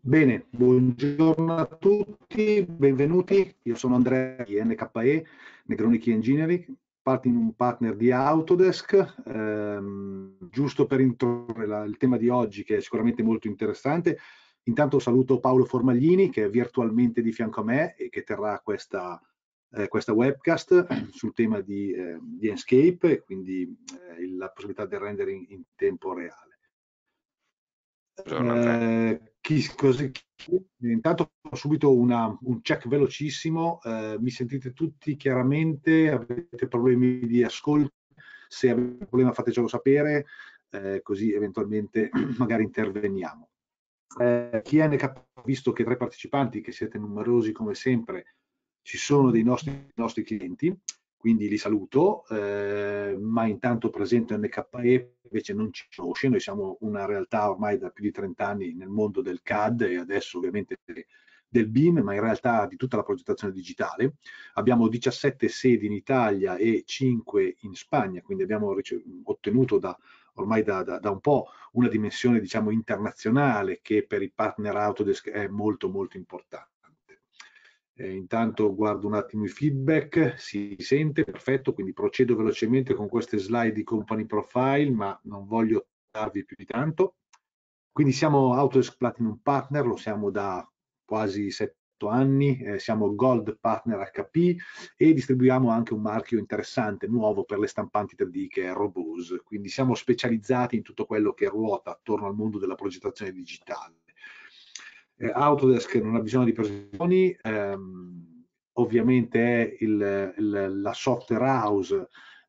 Bene, buongiorno a tutti, benvenuti. Io sono Andrea di NKE, Negronic Engineering, un partner di Autodesk. Ehm, giusto per introdurre la, il tema di oggi, che è sicuramente molto interessante, intanto saluto Paolo Formaglini, che è virtualmente di fianco a me e che terrà questa, eh, questa webcast sul tema di, eh, di Enscape e quindi eh, la possibilità del rendering in tempo reale. Buongiorno, chi, così, intanto subito una, un check velocissimo, eh, mi sentite tutti chiaramente, avete problemi di ascolto, se avete un problema fatecelo sapere, eh, così eventualmente magari interveniamo. Eh, KNK, visto che tra i partecipanti, che siete numerosi come sempre, ci sono dei nostri, nostri clienti, quindi li saluto, eh, ma intanto presento MKE, invece non ci conosce, noi siamo una realtà ormai da più di 30 anni nel mondo del CAD e adesso ovviamente del BIM, ma in realtà di tutta la progettazione digitale. Abbiamo 17 sedi in Italia e 5 in Spagna, quindi abbiamo ottenuto da, ormai da, da, da, un po' una dimensione diciamo internazionale che per i partner Autodesk è molto molto importante. Eh, intanto guardo un attimo i feedback, si sente, perfetto, quindi procedo velocemente con queste slide di company profile, ma non voglio darvi più di tanto. Quindi siamo Autodesk Platinum Partner, lo siamo da quasi sette anni, eh, siamo Gold Partner HP e distribuiamo anche un marchio interessante, nuovo per le stampanti 3D che è Robose, quindi siamo specializzati in tutto quello che ruota attorno al mondo della progettazione digitale eh, Autodesk non ha bisogno di presentazioni, ehm, ovviamente è il, il, la software house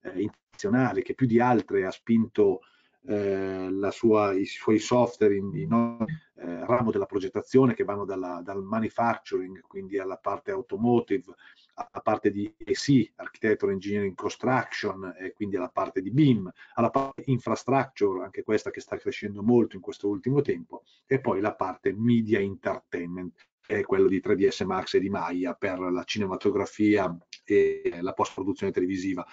eh, internazionale che più di altre ha spinto eh, sua, i suoi software in, in eh, ramo della progettazione che vanno dalla, dal manufacturing, quindi alla parte automotive, alla parte di ESI, Architecture Engineering Construction, e quindi alla parte di BIM, alla parte infrastructure, anche questa che sta crescendo molto in questo ultimo tempo, e poi la parte media entertainment, che è quello di 3ds Max e di Maya per la cinematografia e la post-produzione televisiva.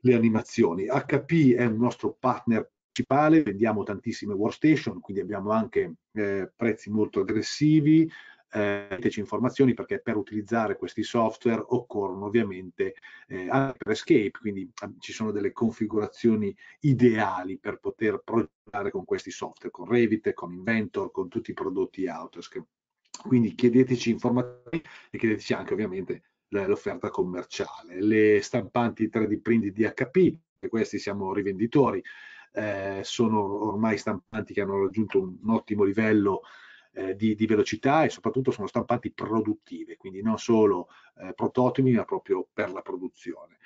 Le animazioni. HP è un nostro partner principale, vendiamo tantissime workstation, quindi abbiamo anche eh, prezzi molto aggressivi, dateci eh, informazioni perché per utilizzare questi software occorrono ovviamente eh, anche per Escape, quindi ah, ci sono delle configurazioni ideali per poter progettare con questi software, con Revit, con Inventor, con tutti i prodotti Autoscape. Quindi chiedeteci informazioni e chiedeteci anche ovviamente l'offerta commerciale. Le stampanti 3D print di HP, questi siamo rivenditori, eh, sono ormai stampanti che hanno raggiunto un ottimo livello eh, di, di, velocità e soprattutto sono stampanti produttive, quindi non solo eh, prototipi ma proprio per la produzione.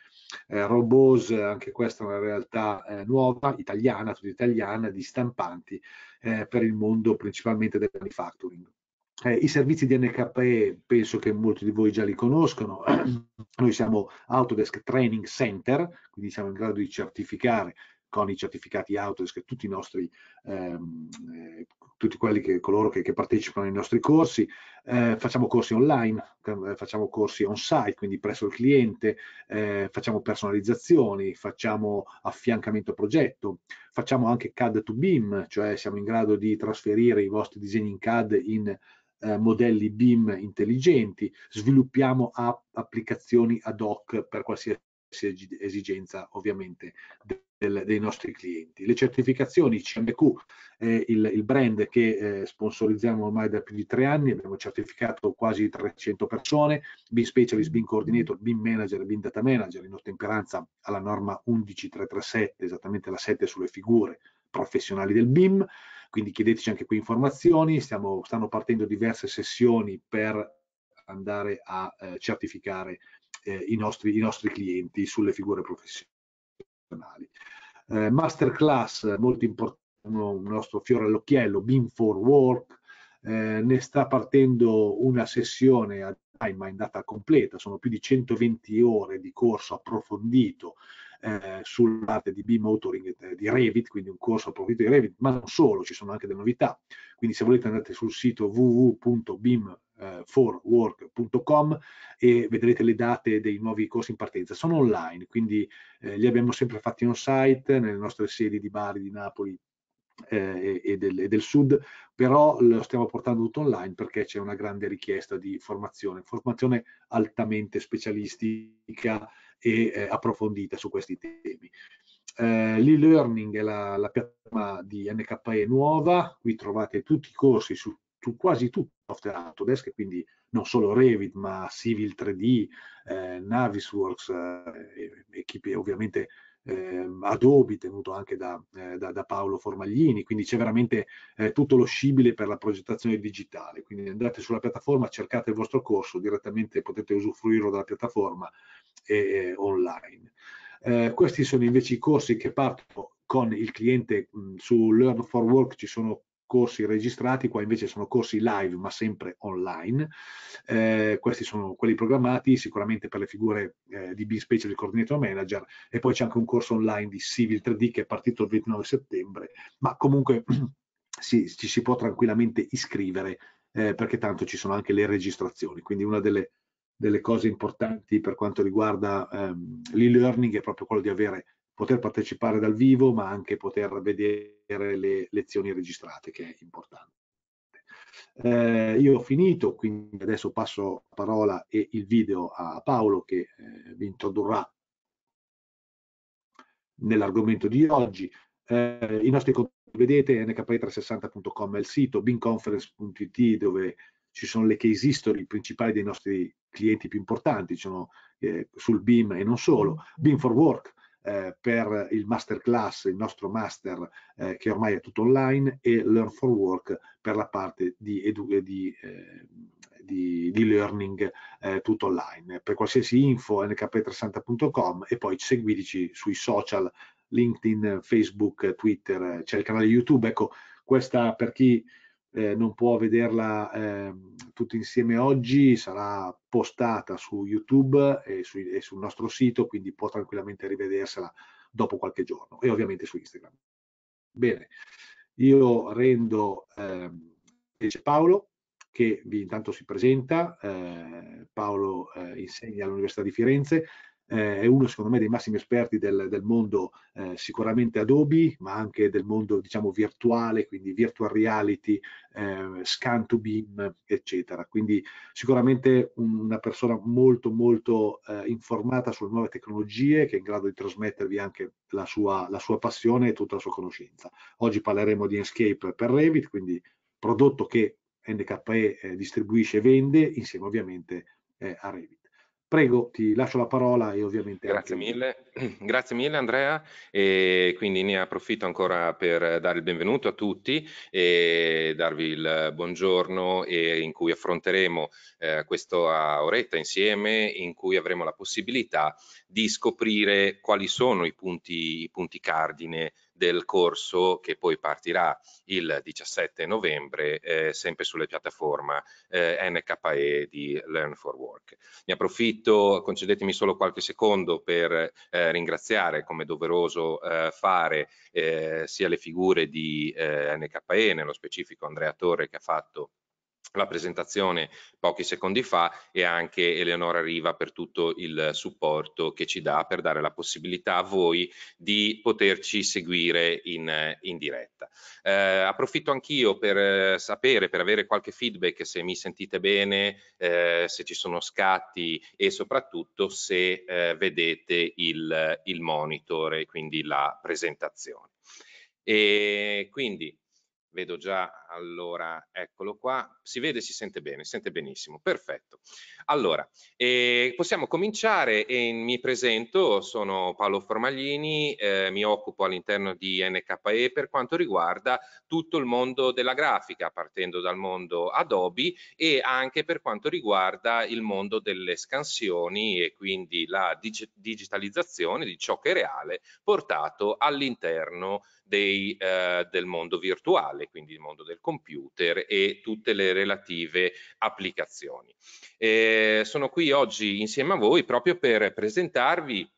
Eh, Robos, anche questa è una realtà eh, nuova, italiana, tutta italiana, di stampanti eh, per il mondo principalmente del manufacturing. Eh, I servizi di NKE penso che molti di voi già li conoscono, noi siamo Autodesk Training Center, quindi siamo in grado di certificare con i certificati Autodesk tutti i nostri ehm, eh, tutti quelli che, coloro che, che partecipano ai nostri corsi, eh, facciamo corsi online, eh, facciamo corsi on site, quindi presso il cliente, eh, facciamo personalizzazioni, facciamo affiancamento progetto, facciamo anche CAD to BIM, cioè siamo in grado di trasferire i vostri disegni in CAD in eh, modelli BIM intelligenti, sviluppiamo app, applicazioni ad hoc per qualsiasi esigenza ovviamente del, dei nostri clienti. Le certificazioni CMQ è il, il brand che eh, sponsorizziamo ormai da più di tre anni, abbiamo certificato quasi 300 persone, BIM Specialist, BIM Coordinator, BIM Manager, BIM Data Manager in ottemperanza alla norma 11337, esattamente la 7 sulle figure professionali del BIM, quindi chiedeteci anche qui informazioni, Stiamo, stanno partendo diverse sessioni per andare a eh, certificare eh, i, nostri, i nostri clienti sulle figure professionali eh, masterclass molto importante, il nostro fiore all'occhiello, Beam for Work, eh, ne sta partendo una sessione a ma in data completa, sono più di 120 ore di corso approfondito eh, sulla parte di B-Motoring eh, di Revit, quindi un corso approfondito di Revit, ma non solo, ci sono anche delle novità. Quindi se volete andate sul sito www.bim eh, forwork.com e vedrete le date dei nuovi corsi in partenza. Sono online, quindi eh, li abbiamo sempre fatti on site nelle nostre sedi di Bari, di Napoli eh, e, del, e, del, sud, però lo stiamo portando tutto online perché c'è una grande richiesta di formazione, formazione altamente specialistica e eh, approfondita su questi temi. Eh, L'e-learning è la, la, piattaforma di NKE nuova, qui trovate tutti i corsi su, su quasi tutto software Autodesk, quindi non solo Revit, ma Civil 3D, eh, Navisworks, eh, e, e, ovviamente eh, Adobe tenuto anche da, eh, da, da, Paolo Formaglini, quindi c'è veramente eh, tutto lo scibile per la progettazione digitale, quindi andate sulla piattaforma, cercate il vostro corso, direttamente potete usufruirlo dalla piattaforma e, online. Eh, questi sono invece i corsi che partono con il cliente mh, su Learn for Work, ci sono corsi registrati, qua invece sono corsi live ma sempre online, eh, questi sono quelli programmati sicuramente per le figure eh, di B-Special di coordinator manager e poi c'è anche un corso online di Civil 3D che è partito il 29 settembre, ma comunque sì, ci si può tranquillamente iscrivere eh, perché tanto ci sono anche le registrazioni, quindi una delle, delle cose importanti per quanto riguarda ehm, l'e-learning è proprio quello di avere poter partecipare dal vivo, ma anche poter vedere le lezioni registrate, che è importante. Eh, io ho finito, quindi adesso passo la parola e il video a Paolo che eh, vi introdurrà nell'argomento di oggi. Eh, I nostri contatti, vedete nk360.com è il sito, binconference.it dove ci sono le case history principali dei nostri clienti più importanti, ci sono eh, sul BIM e non solo, BIM for Work, eh, per il masterclass, il nostro master eh, che ormai è tutto online e Learn for Work per la parte di, edu- di, eh, di, di learning eh, tutto online. Per qualsiasi info nkp360.com e poi seguiteci sui social LinkedIn, Facebook, Twitter, eh, c'è il canale YouTube. Ecco, questa per chi eh, non può vederla eh, tutti insieme oggi, sarà postata su YouTube e, su, e sul nostro sito, quindi può tranquillamente rivedersela dopo qualche giorno e ovviamente su Instagram. Bene, io rendo eh, Paolo che vi, intanto si presenta, eh, Paolo eh, insegna all'Università di Firenze, eh, è uno secondo me dei massimi esperti del, del mondo eh, sicuramente Adobe, ma anche del mondo diciamo virtuale, quindi virtual reality, eh, scan to beam, eccetera. Quindi sicuramente una persona molto molto eh, informata sulle nuove tecnologie che è in grado di trasmettervi anche la sua, la sua passione e tutta la sua conoscenza. Oggi parleremo di Enscape per Revit, quindi prodotto che NKE eh, distribuisce e vende insieme ovviamente eh, a Revit. Prego, ti lascio la parola e ovviamente... Grazie anche... mille, grazie mille Andrea e quindi ne approfitto ancora per dare il benvenuto a tutti e darvi il buongiorno in cui affronteremo eh, questa oretta insieme in cui avremo la possibilità di scoprire quali sono i punti, i punti cardine del corso che poi partirà il 17 novembre eh, sempre sulle piattaforme eh, NKE di Learn for Work. Mi approfitto, concedetemi solo qualche secondo per eh, ringraziare come doveroso eh, fare eh, sia le figure di eh, NKE, nello specifico Andrea Torre che ha fatto la presentazione pochi secondi fa e anche Eleonora Riva per tutto il supporto che ci dà per dare la possibilità a voi di poterci seguire in, in diretta. Eh, approfitto anch'io per eh, sapere, per avere qualche feedback se mi sentite bene, eh, se ci sono scatti e soprattutto se eh, vedete il, il monitor e quindi la presentazione. E quindi vedo già allora eccolo qua, si vede si sente bene, si sente benissimo, perfetto. Allora, eh, possiamo cominciare e mi presento, sono Paolo Formaglini, eh, mi occupo all'interno di NKE per quanto riguarda tutto il mondo della grafica, partendo dal mondo Adobe e anche per quanto riguarda il mondo delle scansioni e quindi la dig digitalizzazione di ciò che è reale portato all'interno eh, del mondo virtuale, quindi il mondo del del computer e tutte le relative applicazioni. Eh, sono qui oggi insieme a voi proprio per presentarvi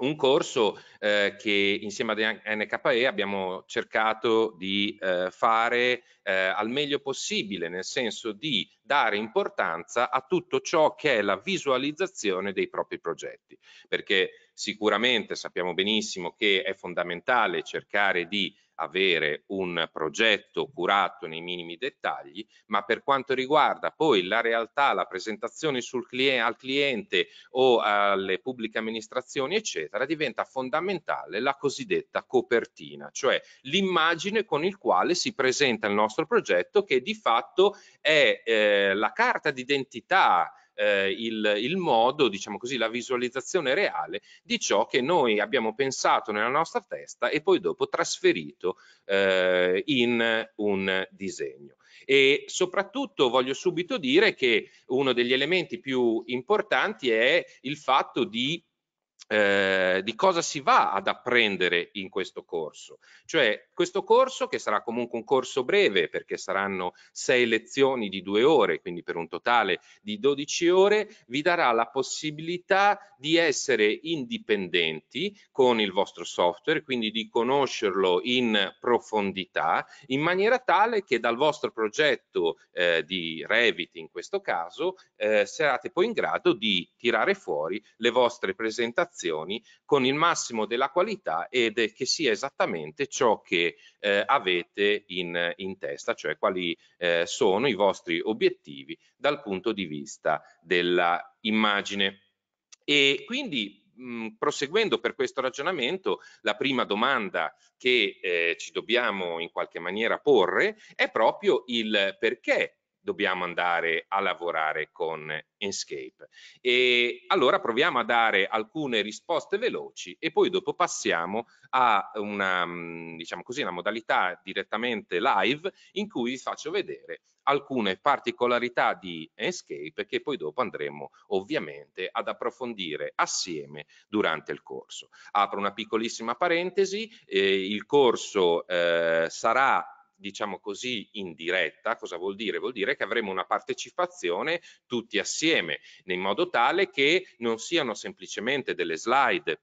un corso eh, che insieme ad NKE abbiamo cercato di eh, fare eh, al meglio possibile, nel senso di dare importanza a tutto ciò che è la visualizzazione dei propri progetti, perché sicuramente sappiamo benissimo che è fondamentale cercare di avere un progetto curato nei minimi dettagli, ma per quanto riguarda poi la realtà, la presentazione cliente, al cliente o alle pubbliche amministrazioni, eccetera, diventa fondamentale la cosiddetta copertina, cioè l'immagine con il quale si presenta il nostro progetto che di fatto è eh, la carta d'identità eh, il, il modo, diciamo così, la visualizzazione reale di ciò che noi abbiamo pensato nella nostra testa e poi dopo trasferito eh, in un disegno e soprattutto voglio subito dire che uno degli elementi più importanti è il fatto di eh, di cosa si va ad apprendere in questo corso. Cioè questo corso che sarà comunque un corso breve perché saranno sei lezioni di due ore, quindi per un totale di 12 ore, vi darà la possibilità di essere indipendenti con il vostro software, quindi di conoscerlo in profondità in maniera tale che dal vostro progetto eh, di Revit in questo caso eh, sarate poi in grado di tirare fuori le vostre presentazioni indicazioni con il massimo della qualità ed che sia esattamente ciò che eh, avete in, in, testa, cioè quali eh, sono i vostri obiettivi dal punto di vista dell'immagine. E quindi mm, proseguendo per questo ragionamento, la prima domanda che eh, ci dobbiamo in qualche maniera porre è proprio il perché dobbiamo andare a lavorare con Enscape. E allora proviamo a dare alcune risposte veloci e poi dopo passiamo a una, mm, diciamo così, una modalità direttamente live in cui vi faccio vedere alcune particolarità di Enscape che poi dopo andremo ovviamente ad approfondire assieme durante il corso. Apro una piccolissima parentesi, eh, il corso eh, sarà diciamo così, in diretta, Cosa vuol dire? Vuol dire che avremo una partecipazione tutti assieme, in modo tale che non siano semplicemente delle slide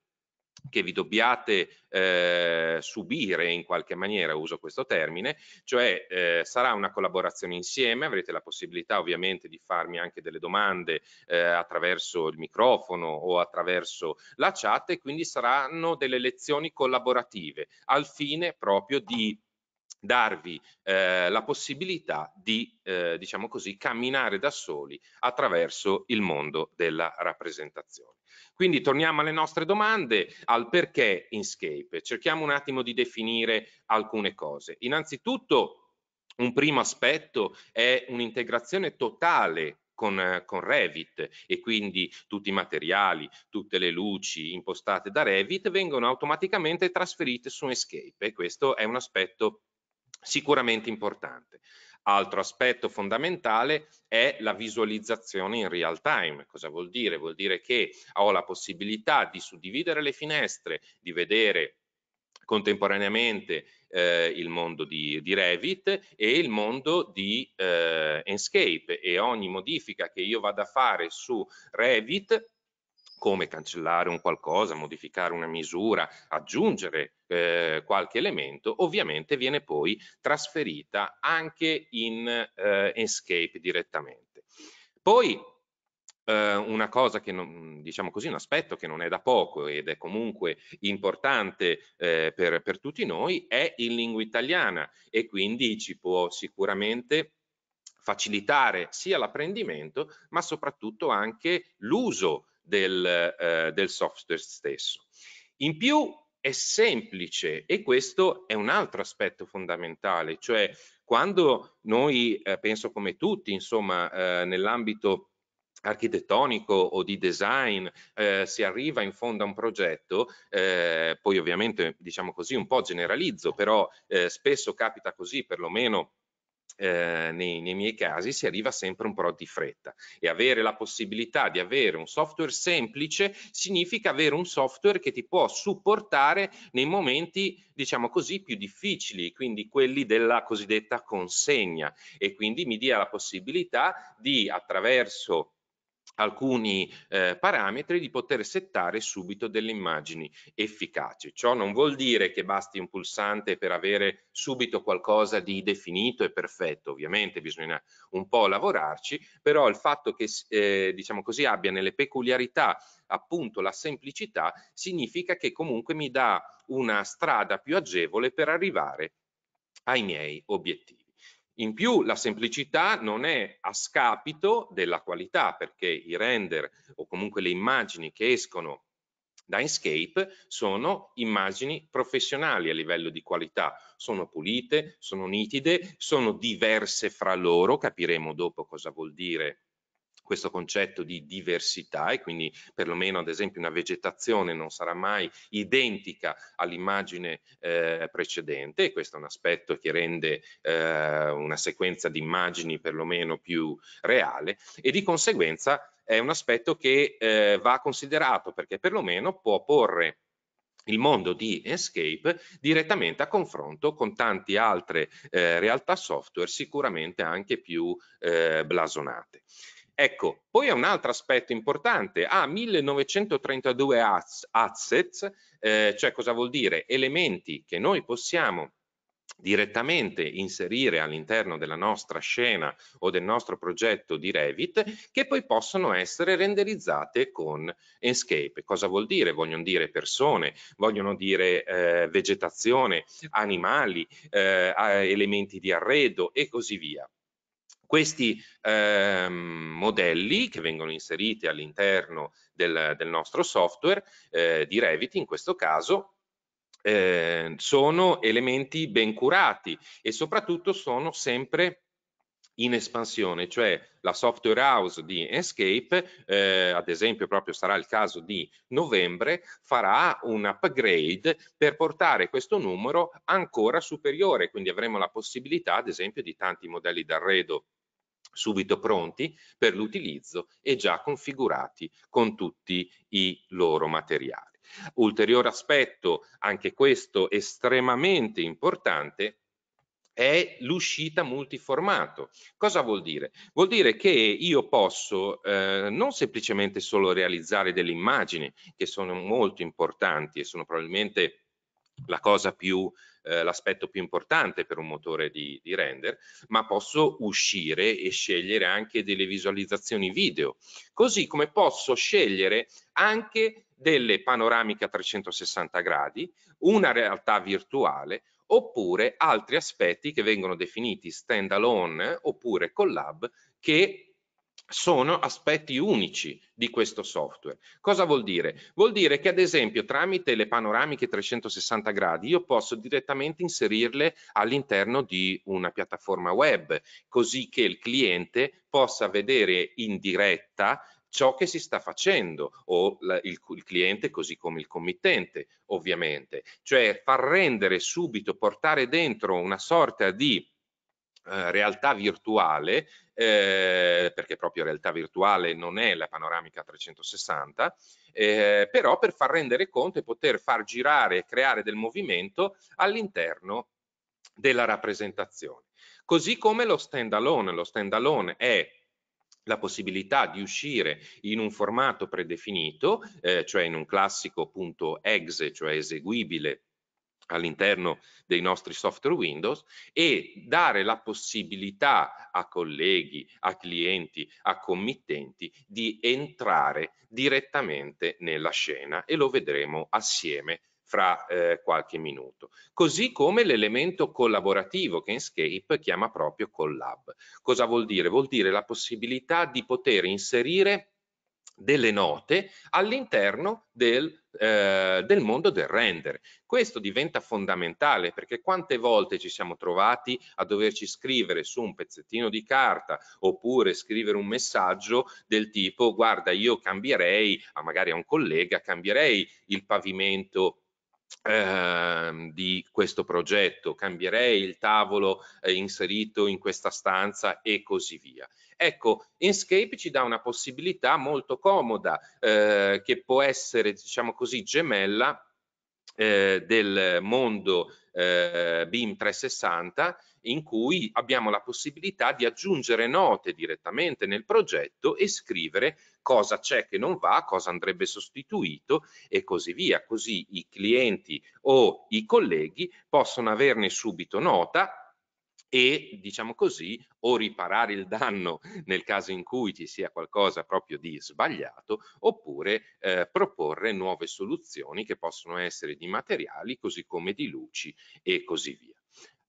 che vi dobbiate eh, subire in qualche maniera, uso questo termine, cioè eh, sarà una collaborazione insieme, avrete la possibilità ovviamente di farmi anche delle domande eh, attraverso il microfono o attraverso la chat e quindi saranno delle lezioni collaborative al fine proprio di darvi eh, la possibilità di, eh, diciamo così, camminare da soli attraverso il mondo della rappresentazione. Quindi torniamo alle nostre domande, al perché Inscape. Cerchiamo un attimo di definire alcune cose. Innanzitutto, un primo aspetto è un'integrazione totale con, con, Revit e quindi tutti i materiali, tutte le luci impostate da Revit vengono automaticamente trasferite su Escape e questo è un aspetto sicuramente importante. Altro aspetto fondamentale è la visualizzazione in real time. Cosa vuol dire? Vuol dire che ho la possibilità di suddividere le finestre, di vedere contemporaneamente eh, il mondo di, di, Revit e il mondo di eh, Enscape e ogni modifica che io vada a fare su Revit come cancellare un qualcosa, modificare una misura, aggiungere eh, qualche elemento, ovviamente viene poi trasferita anche in eh, Escape direttamente. Poi eh, una cosa che, non, diciamo così, un aspetto che non è da poco ed è comunque importante eh, per, per tutti noi è in lingua italiana e quindi ci può sicuramente facilitare sia l'apprendimento ma soprattutto anche l'uso del, eh, del software stesso. In più è semplice e questo è un altro aspetto fondamentale, cioè quando noi, eh, penso come tutti, insomma, eh, nell'ambito architettonico o di design eh, si arriva in fondo a un progetto, eh, poi ovviamente diciamo così un po' generalizzo, però eh, spesso capita così perlomeno eh, nei, nei, miei casi si arriva sempre un po' di fretta e avere la possibilità di avere un software semplice significa avere un software che ti può supportare nei momenti diciamo così più difficili quindi quelli della cosiddetta consegna e quindi mi dia la possibilità di attraverso alcuni eh, parametri di poter settare subito delle immagini efficaci. Ciò non vuol dire che basti un pulsante per avere subito qualcosa di definito e perfetto, ovviamente bisogna un po' lavorarci, però il fatto che eh, diciamo così abbia nelle peculiarità appunto la semplicità significa che comunque mi dà una strada più agevole per arrivare ai miei obiettivi. In più la semplicità non è a scapito della qualità perché i render o comunque le immagini che escono da Inkscape sono immagini professionali a livello di qualità, sono pulite, sono nitide, sono diverse fra loro, capiremo dopo cosa vuol dire questo concetto di diversità e quindi perlomeno ad esempio una vegetazione non sarà mai identica all'immagine eh, precedente e questo è un aspetto che rende eh, una sequenza di immagini perlomeno più reale e di conseguenza è un aspetto che eh, va considerato perché perlomeno può porre il mondo di Escape direttamente a confronto con tante altre eh, realtà software sicuramente anche più eh, blasonate. Ecco, poi è un altro aspetto importante, ha ah, 1932 assets, eh, cioè cosa vuol dire? Elementi che noi possiamo direttamente inserire all'interno della nostra scena o del nostro progetto di Revit che poi possono essere renderizzate con Enscape. Cosa vuol dire? Vogliono dire persone, vogliono dire eh, vegetazione, animali, eh, elementi di arredo e così via. Questi ehm, modelli che vengono inseriti all'interno del, del, nostro software eh, di Revit in questo caso eh, sono elementi ben curati e soprattutto sono sempre in espansione, cioè la software house di Escape, eh, ad esempio proprio sarà il caso di novembre, farà un upgrade per portare questo numero ancora superiore, quindi avremo la possibilità ad esempio di tanti modelli d'arredo subito pronti per l'utilizzo e già configurati con tutti i loro materiali. Ulteriore aspetto, anche questo estremamente importante, è l'uscita multiformato. Cosa vuol dire? Vuol dire che io posso eh, non semplicemente solo realizzare delle immagini, che sono molto importanti e sono probabilmente la cosa più eh, l'aspetto più importante per un motore di, di, render ma posso uscire e scegliere anche delle visualizzazioni video così come posso scegliere anche delle panoramiche a 360 gradi una realtà virtuale oppure altri aspetti che vengono definiti stand alone oppure collab che sono aspetti unici di questo software. Cosa vuol dire? Vuol dire che ad esempio tramite le panoramiche 360 gradi io posso direttamente inserirle all'interno di una piattaforma web così che il cliente possa vedere in diretta ciò che si sta facendo o la, il, il, cliente così come il committente ovviamente cioè far rendere subito portare dentro una sorta di eh, realtà virtuale, eh, perché proprio realtà virtuale non è la panoramica 360, eh, però per far rendere conto e poter far girare e creare del movimento all'interno della rappresentazione. Così come lo stand alone, lo stand alone è la possibilità di uscire in un formato predefinito, eh, cioè in un classico punto exe, cioè eseguibile all'interno dei nostri software Windows e dare la possibilità a colleghi, a clienti, a committenti di entrare direttamente nella scena e lo vedremo assieme fra eh, qualche minuto. Così come l'elemento collaborativo che Enscape chiama proprio Collab. Cosa vuol dire? Vuol dire la possibilità di poter inserire delle note all'interno del eh, del mondo del render. Questo diventa fondamentale perché quante volte ci siamo trovati a doverci scrivere su un pezzettino di carta oppure scrivere un messaggio del tipo guarda io cambierei, a magari a un collega, cambierei il pavimento eh, di questo progetto, cambierei il tavolo eh, inserito in questa stanza e così via. Ecco, Inkscape ci dà una possibilità molto comoda eh, che può essere, diciamo così, gemella eh, del mondo eh, BIM 360 in cui abbiamo la possibilità di aggiungere note direttamente nel progetto e scrivere cosa c'è che non va, cosa andrebbe sostituito e così via. Così i clienti o i colleghi possono averne subito nota e diciamo così o riparare il danno nel caso in cui ci sia qualcosa proprio di sbagliato oppure eh, proporre nuove soluzioni che possono essere di materiali così come di luci e così via.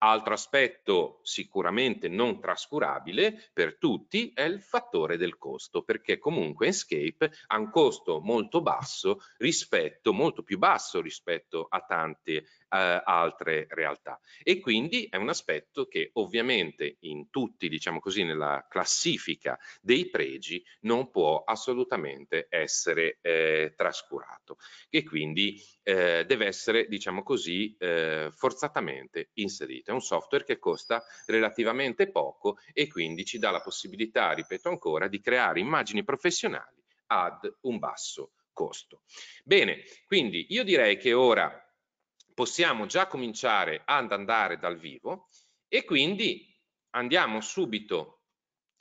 Altro aspetto sicuramente non trascurabile per tutti è il fattore del costo, perché comunque Enscape ha un costo molto basso rispetto, molto più basso rispetto a tante eh, altre realtà. E quindi è un aspetto che ovviamente in tutti, diciamo così, nella classifica dei pregi non può assolutamente essere eh, trascurato e quindi eh, deve essere, diciamo così, eh, forzatamente inserito. È un software che costa relativamente poco e quindi ci dà la possibilità, ripeto ancora, di creare immagini professionali ad un basso costo. Bene, quindi io direi che ora possiamo già cominciare ad andare dal vivo e quindi andiamo subito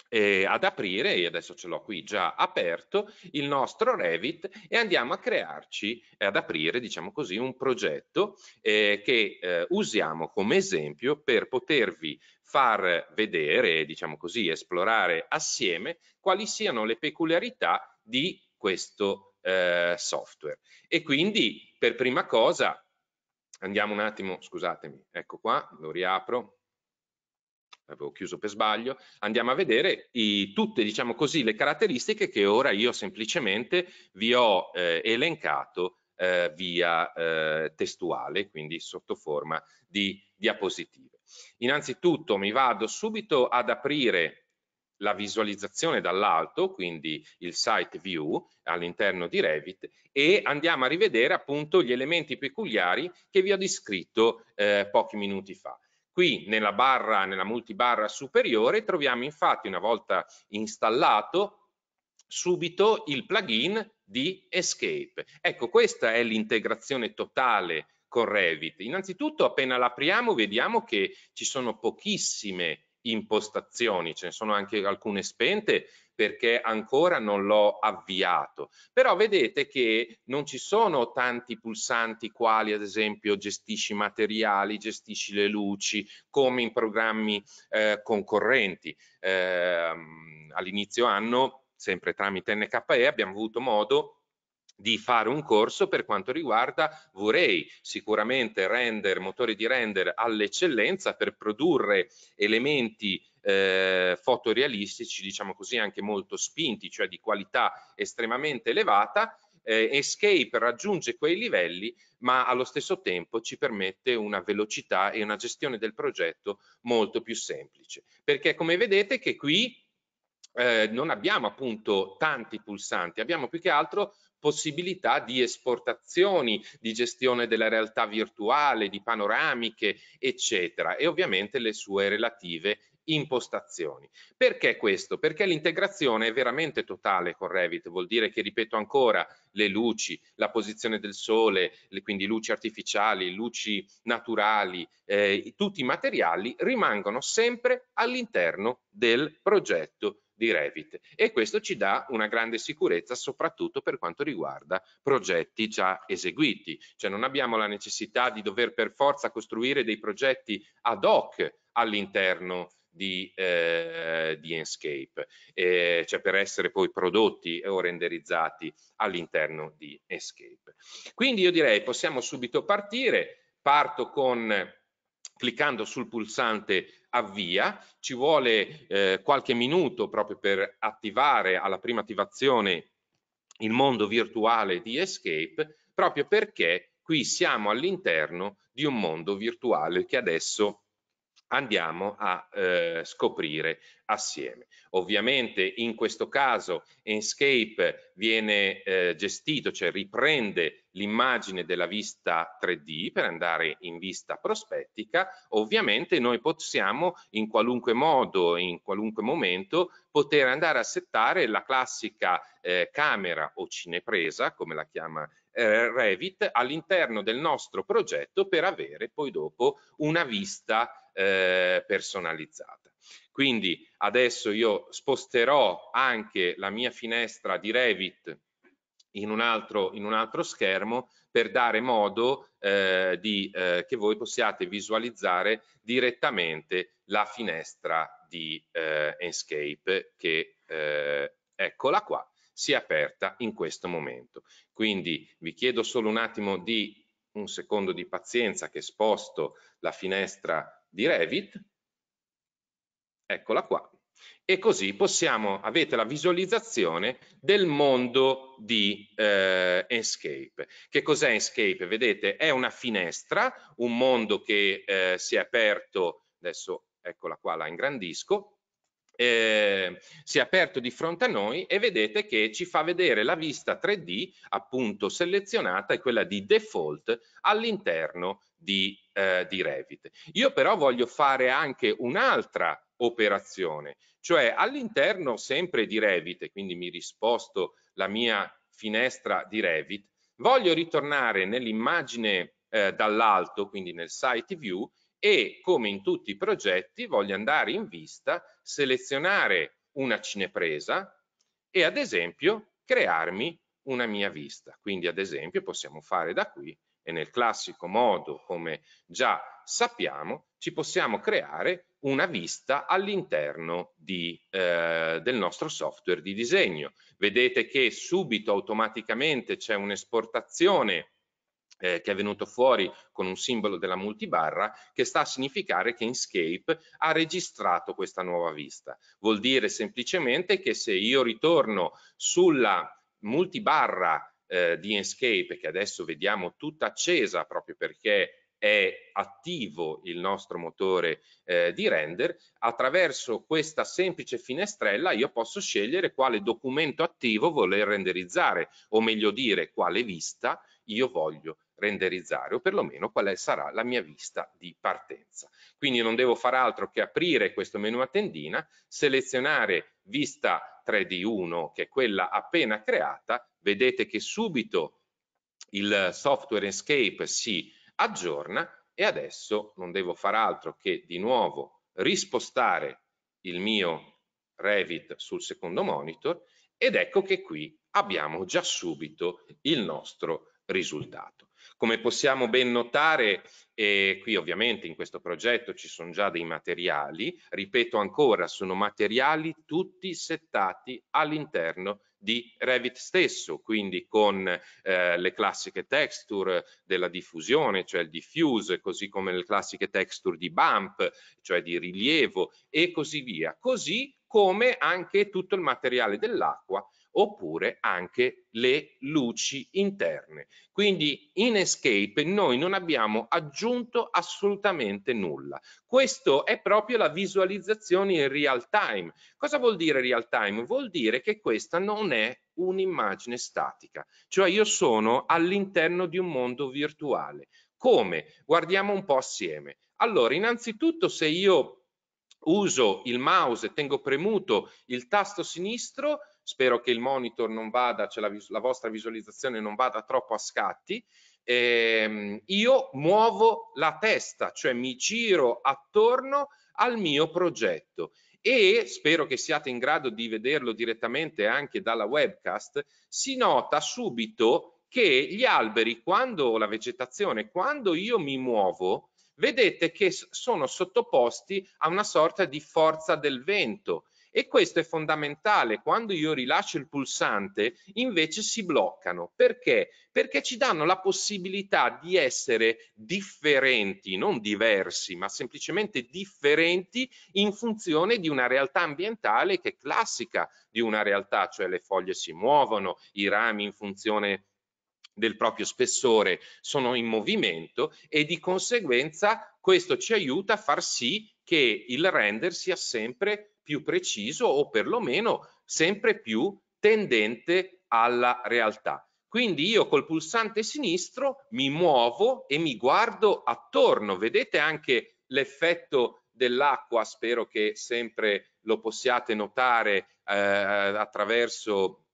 eh, ad aprire, e adesso ce l'ho qui già aperto, il nostro Revit e andiamo a crearci, eh, ad aprire, diciamo così, un progetto eh, che eh, usiamo come esempio per potervi far vedere, diciamo così, esplorare assieme quali siano le peculiarità di questo eh, software. E quindi, per prima cosa, andiamo un attimo, scusatemi, ecco qua, lo riapro, l'avevo chiuso per sbaglio, andiamo a vedere i, tutte diciamo così, le caratteristiche che ora io semplicemente vi ho eh, elencato eh, via eh, testuale, quindi sotto forma di diapositive. Innanzitutto mi vado subito ad aprire la visualizzazione dall'alto, quindi il site view all'interno di Revit e andiamo a rivedere appunto gli elementi peculiari che vi ho descritto eh, pochi minuti fa. Qui nella barra, nella multibarra superiore troviamo infatti una volta installato subito il plugin di Escape. Ecco, questa è l'integrazione totale con Revit. Innanzitutto appena l'apriamo vediamo che ci sono pochissime impostazioni, ce ne sono anche alcune spente perché ancora non l'ho avviato. Però vedete che non ci sono tanti pulsanti quali ad esempio gestisci materiali, gestisci le luci, come in programmi eh, concorrenti. Eh, all'inizio anno, sempre tramite NKE, abbiamo avuto modo di fare un corso per quanto riguarda vorrei sicuramente render, motori di render all'eccellenza per produrre elementi eh, fotorealistici, diciamo così, anche molto spinti, cioè di qualità estremamente elevata. Eh, Escape raggiunge quei livelli, ma allo stesso tempo ci permette una velocità e una gestione del progetto molto più semplice. Perché come vedete che qui eh, non abbiamo appunto tanti pulsanti, abbiamo più che altro possibilità di esportazioni, di gestione della realtà virtuale, di panoramiche, eccetera, e ovviamente le sue relative impostazioni. Perché questo? Perché l'integrazione è veramente totale con Revit, vuol dire che, ripeto ancora, le luci, la posizione del sole, le, quindi luci artificiali, luci naturali, eh, tutti i materiali rimangono sempre all'interno del progetto di Revit e questo ci dà una grande sicurezza soprattutto per quanto riguarda progetti già eseguiti, cioè non abbiamo la necessità di dover per forza costruire dei progetti ad hoc all'interno di, eh, di Enscape, eh, cioè per essere poi prodotti o renderizzati all'interno di Escape. Quindi io direi possiamo subito partire, parto con cliccando sul pulsante avvia, ci vuole eh, qualche minuto proprio per attivare alla prima attivazione il mondo virtuale di Escape, proprio perché qui siamo all'interno di un mondo virtuale che adesso andiamo a eh, scoprire assieme. Ovviamente in questo caso Enscape viene eh, gestito, cioè riprende l'immagine della vista 3D per andare in vista prospettica. Ovviamente noi possiamo in qualunque modo, in qualunque momento, poter andare a settare la classica eh, camera o cinepresa, come la chiama eh, Revit, all'interno del nostro progetto per avere poi dopo una vista eh, personalizzata. Quindi adesso io sposterò anche la mia finestra di Revit in un altro, in un altro schermo per dare modo eh, di, eh, che voi possiate visualizzare direttamente la finestra di eh, Enscape che eh, eccola qua, si è aperta in questo momento. Quindi vi chiedo solo un attimo di un secondo di pazienza che sposto la finestra di Revit, eccola qua, e così possiamo, avete la visualizzazione del mondo di eh, Enscape. Che cos'è Enscape? Vedete, è una finestra, un mondo che eh, si è aperto, adesso eccola qua, la ingrandisco, eh, si è aperto di fronte a noi e vedete che ci fa vedere la vista 3D appunto selezionata e quella di default all'interno di, eh, di Revit. Io però voglio fare anche un'altra operazione, cioè all'interno sempre di Revit, e quindi mi risposto la mia finestra di Revit, voglio ritornare nell'immagine eh, dall'alto, quindi nel site view, e come in tutti i progetti voglio andare in vista, selezionare una cinepresa e ad esempio crearmi una mia vista. Quindi ad esempio possiamo fare da qui e nel classico modo come già sappiamo ci possiamo creare una vista all'interno eh, del nostro software di disegno. Vedete che subito automaticamente c'è un'esportazione eh, che è venuto fuori con un simbolo della multibarra che sta a significare che Inkscape ha registrato questa nuova vista. Vuol dire semplicemente che se io ritorno sulla multibarra eh, di Inkscape che adesso vediamo tutta accesa proprio perché è attivo il nostro motore eh, di render, attraverso questa semplice finestrella io posso scegliere quale documento attivo voler renderizzare, o meglio dire quale vista io voglio renderizzare o perlomeno qual è, sarà la mia vista di partenza. Quindi non devo far altro che aprire questo menu a tendina, selezionare vista 3D1 che è quella appena creata, vedete che subito il software Escape si aggiorna e adesso non devo far altro che di nuovo rispostare il mio Revit sul secondo monitor ed ecco che qui abbiamo già subito il nostro risultato. Come possiamo ben notare, e qui ovviamente in questo progetto ci sono già dei materiali, ripeto ancora, sono materiali tutti settati all'interno di Revit stesso, quindi con eh, le classiche texture della diffusione, cioè il diffuse, così come le classiche texture di bump, cioè di rilievo e così via, così come anche tutto il materiale dell'acqua oppure anche le luci interne. Quindi in Escape noi non abbiamo aggiunto assolutamente nulla. Questo è proprio la visualizzazione in real time. Cosa vuol dire real time? Vuol dire che questa non è un'immagine statica, cioè io sono all'interno di un mondo virtuale. Come? Guardiamo un po' assieme. Allora, innanzitutto se io uso il mouse e tengo premuto il tasto sinistro, spero che il monitor non vada, cioè la, la vostra visualizzazione non vada troppo a scatti, ehm, io muovo la testa, cioè mi giro attorno al mio progetto e spero che siate in grado di vederlo direttamente anche dalla webcast, si nota subito che gli alberi, quando la vegetazione, quando io mi muovo, vedete che sono sottoposti a una sorta di forza del vento e questo è fondamentale. Quando io rilascio il pulsante, invece si bloccano. Perché? Perché ci danno la possibilità di essere differenti, non diversi, ma semplicemente differenti in funzione di una realtà ambientale che è classica di una realtà, cioè le foglie si muovono, i rami in funzione del proprio spessore sono in movimento e di conseguenza questo ci aiuta a far sì che il render sia sempre più preciso o perlomeno sempre più tendente alla realtà. Quindi io col pulsante sinistro mi muovo e mi guardo attorno. Vedete anche l'effetto dell'acqua, spero che sempre lo possiate notare eh, attraverso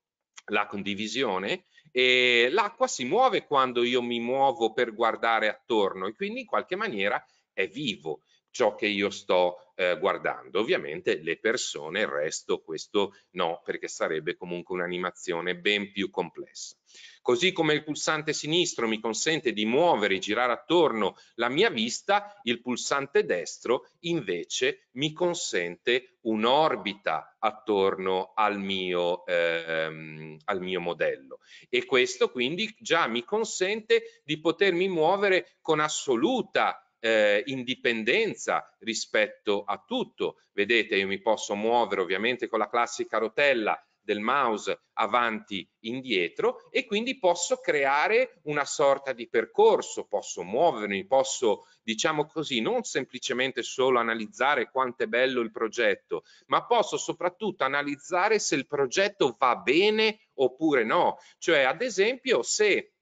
la condivisione. E l'acqua si muove quando io mi muovo per guardare attorno e quindi in qualche maniera è vivo ciò che io sto eh, guardando. Ovviamente le persone, il resto, questo no, perché sarebbe comunque un'animazione ben più complessa. Così come il pulsante sinistro mi consente di muovere e girare attorno la mia vista, il pulsante destro invece mi consente un'orbita attorno al mio, ehm, al mio modello. E questo quindi già mi consente di potermi muovere con assoluta eh, indipendenza rispetto a tutto. Vedete, io mi posso muovere ovviamente con la classica rotella del mouse avanti indietro e quindi posso creare una sorta di percorso, posso muovermi, posso diciamo così non semplicemente solo analizzare quanto è bello il progetto, ma posso soprattutto analizzare se il progetto va bene oppure no, cioè ad esempio se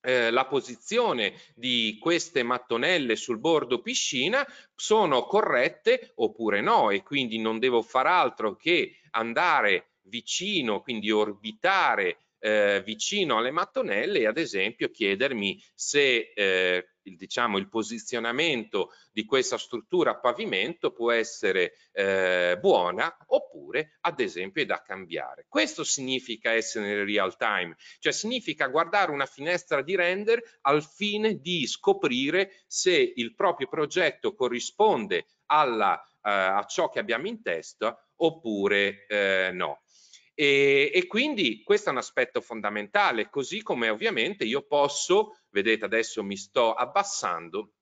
eh, la posizione di queste mattonelle sul bordo piscina sono corrette oppure no e quindi non devo far altro che andare vicino, quindi orbitare eh, vicino alle mattonelle e ad esempio chiedermi se eh, il, diciamo, il posizionamento di questa struttura a pavimento può essere eh, buona oppure ad esempio è da cambiare. Questo significa essere nel real time, cioè significa guardare una finestra di render al fine di scoprire se il proprio progetto corrisponde alla, eh, a ciò che abbiamo in testa oppure eh, no. E, e, quindi questo è un aspetto fondamentale, così come ovviamente io posso, vedete adesso mi sto abbassando,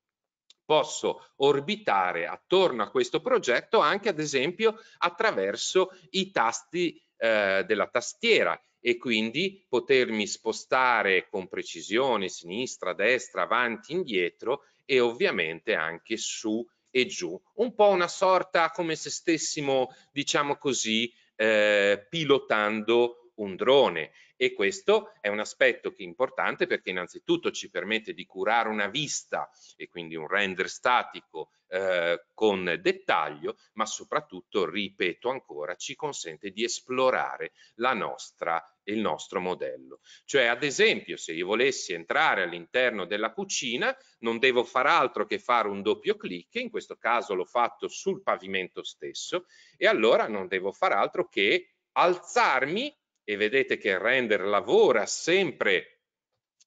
posso orbitare attorno a questo progetto anche ad esempio attraverso i tasti eh, della tastiera e quindi potermi spostare con precisione sinistra, destra, avanti, indietro e ovviamente anche su e giù, un po' una sorta come se stessimo, diciamo così, eh, pilotando un drone e questo è un aspetto che è importante perché innanzitutto ci permette di curare una vista e quindi un render statico eh, con dettaglio ma soprattutto ripeto ancora ci consente di esplorare la nostra il nostro modello. Cioè, ad esempio, se io volessi entrare all'interno della cucina, non devo fare altro che fare un doppio clic, in questo caso l'ho fatto sul pavimento stesso, e allora non devo fare altro che alzarmi, e vedete che il render lavora sempre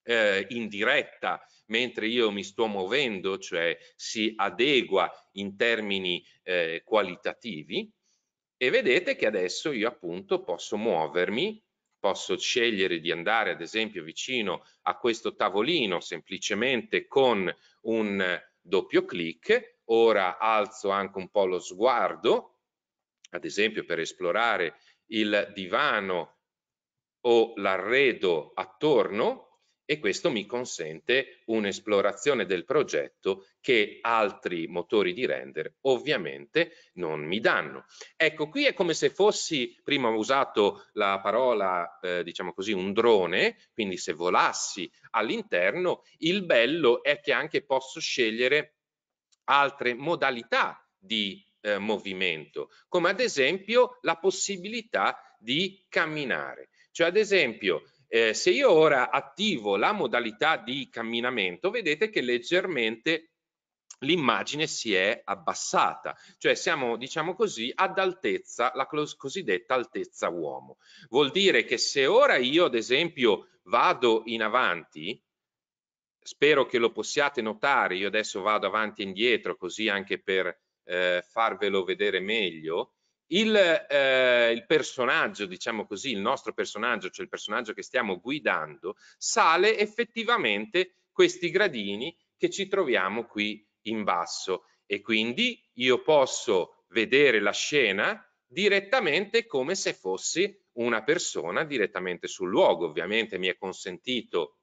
eh, in diretta mentre io mi sto muovendo, cioè si adegua in termini eh, qualitativi, e vedete che adesso io appunto posso muovermi posso scegliere di andare ad esempio vicino a questo tavolino semplicemente con un eh, doppio clic, ora alzo anche un po' lo sguardo, ad esempio per esplorare il divano o l'arredo attorno e questo mi consente un'esplorazione del progetto che altri motori di render ovviamente non mi danno. Ecco, qui è come se fossi, prima ho usato la parola, eh, diciamo così, un drone, quindi se volassi all'interno, il bello è che anche posso scegliere altre modalità di eh, movimento, come ad esempio la possibilità di camminare. Cioè, ad esempio, eh, se io ora attivo la modalità di camminamento, vedete che leggermente l'immagine si è abbassata, cioè siamo, diciamo così, ad altezza, la cosiddetta altezza uomo. Vuol dire che se ora io, ad esempio, vado in avanti, spero che lo possiate notare, io adesso vado avanti e indietro così anche per eh, farvelo vedere meglio, il, eh, il, personaggio, diciamo così, il nostro personaggio, cioè il personaggio che stiamo guidando, sale effettivamente questi gradini che ci troviamo qui in basso e quindi io posso vedere la scena direttamente come se fossi una persona direttamente sul luogo. Ovviamente mi è consentito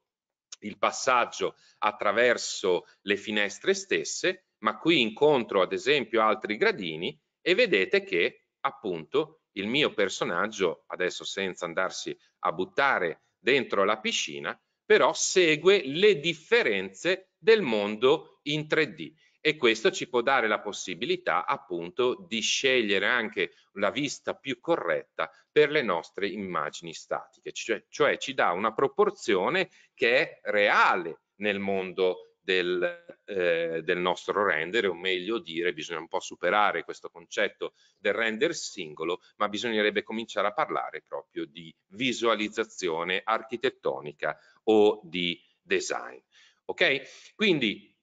il passaggio attraverso le finestre stesse, ma qui incontro ad esempio altri gradini e vedete che appunto il mio personaggio, adesso senza andarsi a buttare dentro la piscina, però segue le differenze del mondo in 3D e questo ci può dare la possibilità appunto di scegliere anche la vista più corretta per le nostre immagini statiche, cioè, cioè ci dà una proporzione che è reale nel mondo del, eh, del, nostro render, o meglio dire, bisogna un po' superare questo concetto del render singolo, ma bisognerebbe cominciare a parlare proprio di visualizzazione architettonica o di design. Ok? Quindi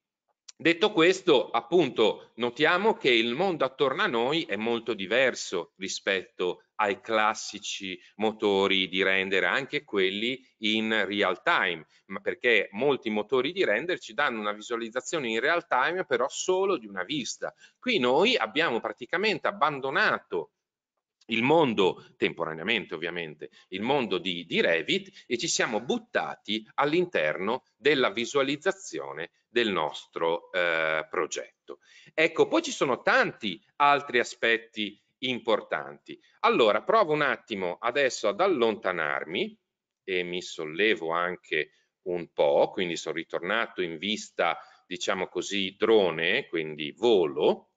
Detto questo, appunto, notiamo che il mondo attorno a noi è molto diverso rispetto ai classici motori di render, anche quelli in real time, ma perché molti motori di render ci danno una visualizzazione in real time, però solo di una vista. Qui noi abbiamo praticamente abbandonato il mondo, temporaneamente ovviamente, il mondo di, di Revit e ci siamo buttati all'interno della visualizzazione del nostro eh, progetto. Ecco, poi ci sono tanti altri aspetti importanti. Allora, provo un attimo adesso ad allontanarmi e mi sollevo anche un po', quindi sono ritornato in vista, diciamo così, drone, quindi volo,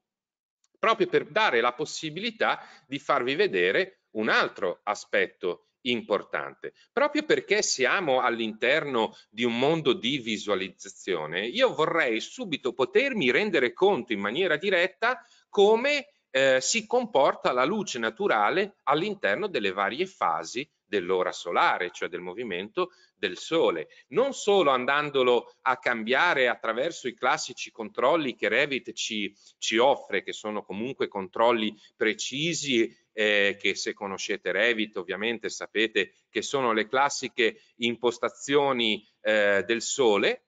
proprio per dare la possibilità di farvi vedere un altro aspetto importante. Proprio perché siamo all'interno di un mondo di visualizzazione, io vorrei subito potermi rendere conto in maniera diretta come eh, si comporta la luce naturale all'interno delle varie fasi dell'ora solare, cioè del movimento del Sole, non solo andandolo a cambiare attraverso i classici controlli che Revit ci, ci offre, che sono comunque controlli precisi eh, che se conoscete Revit ovviamente sapete che sono le classiche impostazioni eh, del Sole,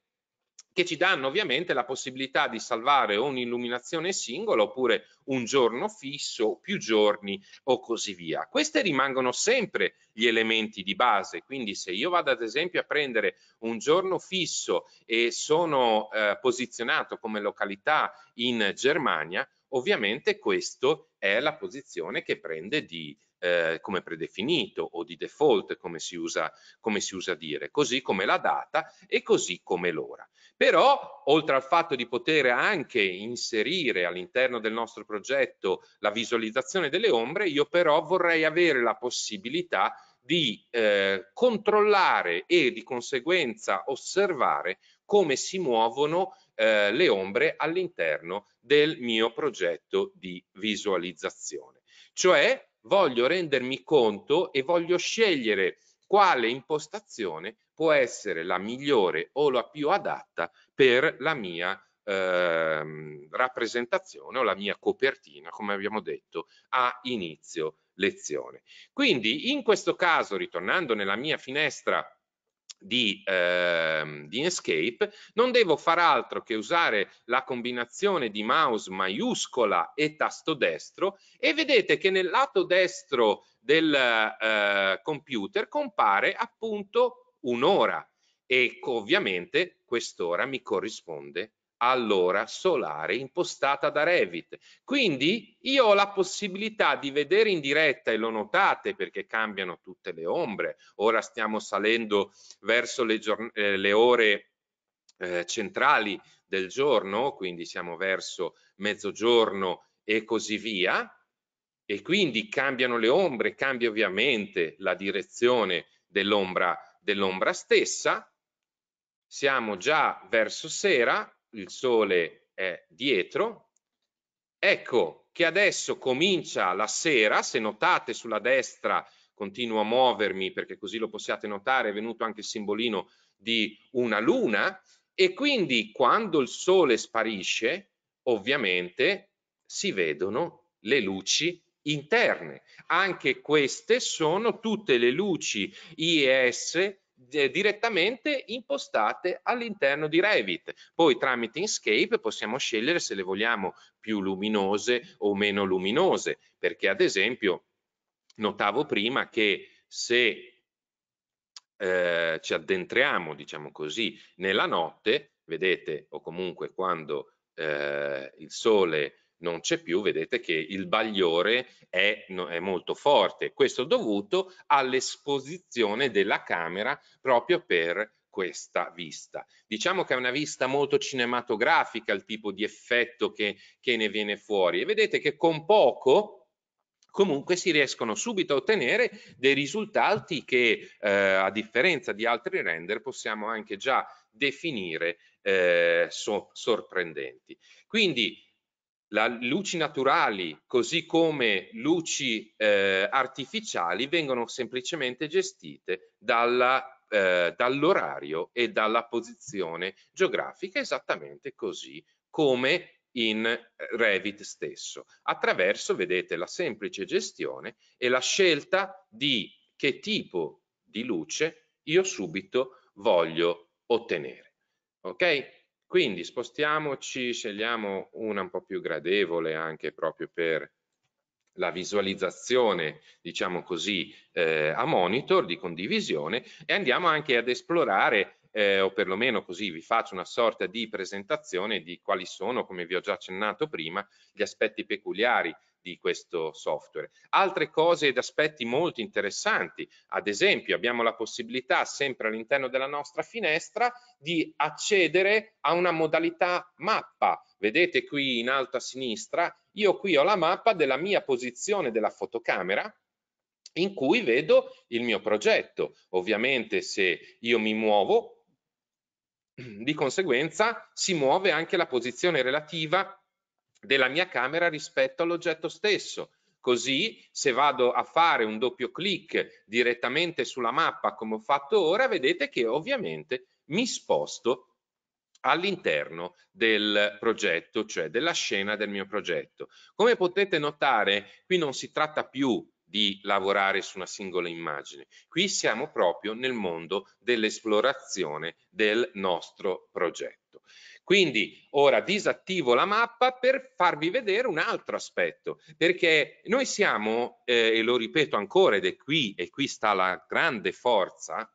che ci danno ovviamente la possibilità di salvare un'illuminazione singola oppure un giorno fisso, più giorni o così via. Queste rimangono sempre gli elementi di base, quindi se io vado ad esempio a prendere un giorno fisso e sono eh, posizionato come località in Germania, ovviamente questa è la posizione che prende di, eh, come predefinito o di default come si, usa, come si usa dire, così come la data e così come l'ora. Però oltre al fatto di poter anche inserire all'interno del nostro progetto la visualizzazione delle ombre, io però vorrei avere la possibilità di eh, controllare e di conseguenza osservare come si muovono eh, le ombre all'interno del mio progetto di visualizzazione. Cioè voglio rendermi conto e voglio scegliere quale impostazione può essere la migliore o la più adatta per la mia eh, rappresentazione o la mia copertina, come abbiamo detto a inizio lezione. Quindi in questo caso, ritornando nella mia finestra di, ehm, di Inkscape, non devo far altro che usare la combinazione di mouse maiuscola e tasto destro e vedete che nel lato destro del eh, computer compare appunto un'ora e ovviamente quest'ora mi corrisponde all'ora solare impostata da Revit. Quindi io ho la possibilità di vedere in diretta, e lo notate perché cambiano tutte le ombre, ora stiamo salendo verso le, eh, le ore eh, centrali del giorno, quindi siamo verso mezzogiorno e così via, e quindi cambiano le ombre, cambia ovviamente la direzione dell'ombra dell stessa, siamo già verso sera, il sole è dietro, ecco che adesso comincia la sera, se notate sulla destra continuo a muovermi perché così lo possiate notare, è venuto anche il simbolino di una luna e quindi quando il sole sparisce ovviamente si vedono le luci interne. Anche queste sono tutte le luci IES eh, direttamente impostate all'interno di Revit. Poi tramite Inkscape possiamo scegliere se le vogliamo più luminose o meno luminose, perché ad esempio notavo prima che se eh, ci addentriamo, diciamo così, nella notte, vedete, o comunque quando eh, il sole non c'è più, vedete che il bagliore è, è molto forte, questo dovuto all'esposizione della camera proprio per questa vista. Diciamo che è una vista molto cinematografica il tipo di effetto che, che ne viene fuori e vedete che con poco comunque si riescono subito a ottenere dei risultati che eh, a differenza di altri render possiamo anche già definire eh, so sorprendenti. Quindi la, luci naturali così come luci eh, artificiali vengono semplicemente gestite eh, dall'orario eh, dall e dalla posizione geografica esattamente così come in Revit stesso attraverso vedete la semplice gestione e la scelta di che tipo di luce io subito voglio ottenere ok quindi spostiamoci, scegliamo una un po' più gradevole anche proprio per la visualizzazione, diciamo così, eh, a monitor di condivisione e andiamo anche ad esplorare eh, o perlomeno così vi faccio una sorta di presentazione di quali sono, come vi ho già accennato prima, gli aspetti peculiari di questo software. Altre cose ed aspetti molto interessanti, ad esempio abbiamo la possibilità sempre all'interno della nostra finestra di accedere a una modalità mappa. Vedete qui in alto a sinistra, io qui ho la mappa della mia posizione della fotocamera in cui vedo il mio progetto. Ovviamente se io mi muovo di conseguenza si muove anche la posizione relativa della mia camera rispetto all'oggetto stesso. Così se vado a fare un doppio clic direttamente sulla mappa come ho fatto ora, vedete che ovviamente mi sposto all'interno del progetto, cioè della scena del mio progetto. Come potete notare, qui non si tratta più di lavorare su una singola immagine. Qui siamo proprio nel mondo dell'esplorazione del nostro progetto. Quindi ora disattivo la mappa per farvi vedere un altro aspetto, perché noi siamo, eh, e lo ripeto ancora ed è qui, e qui sta la grande forza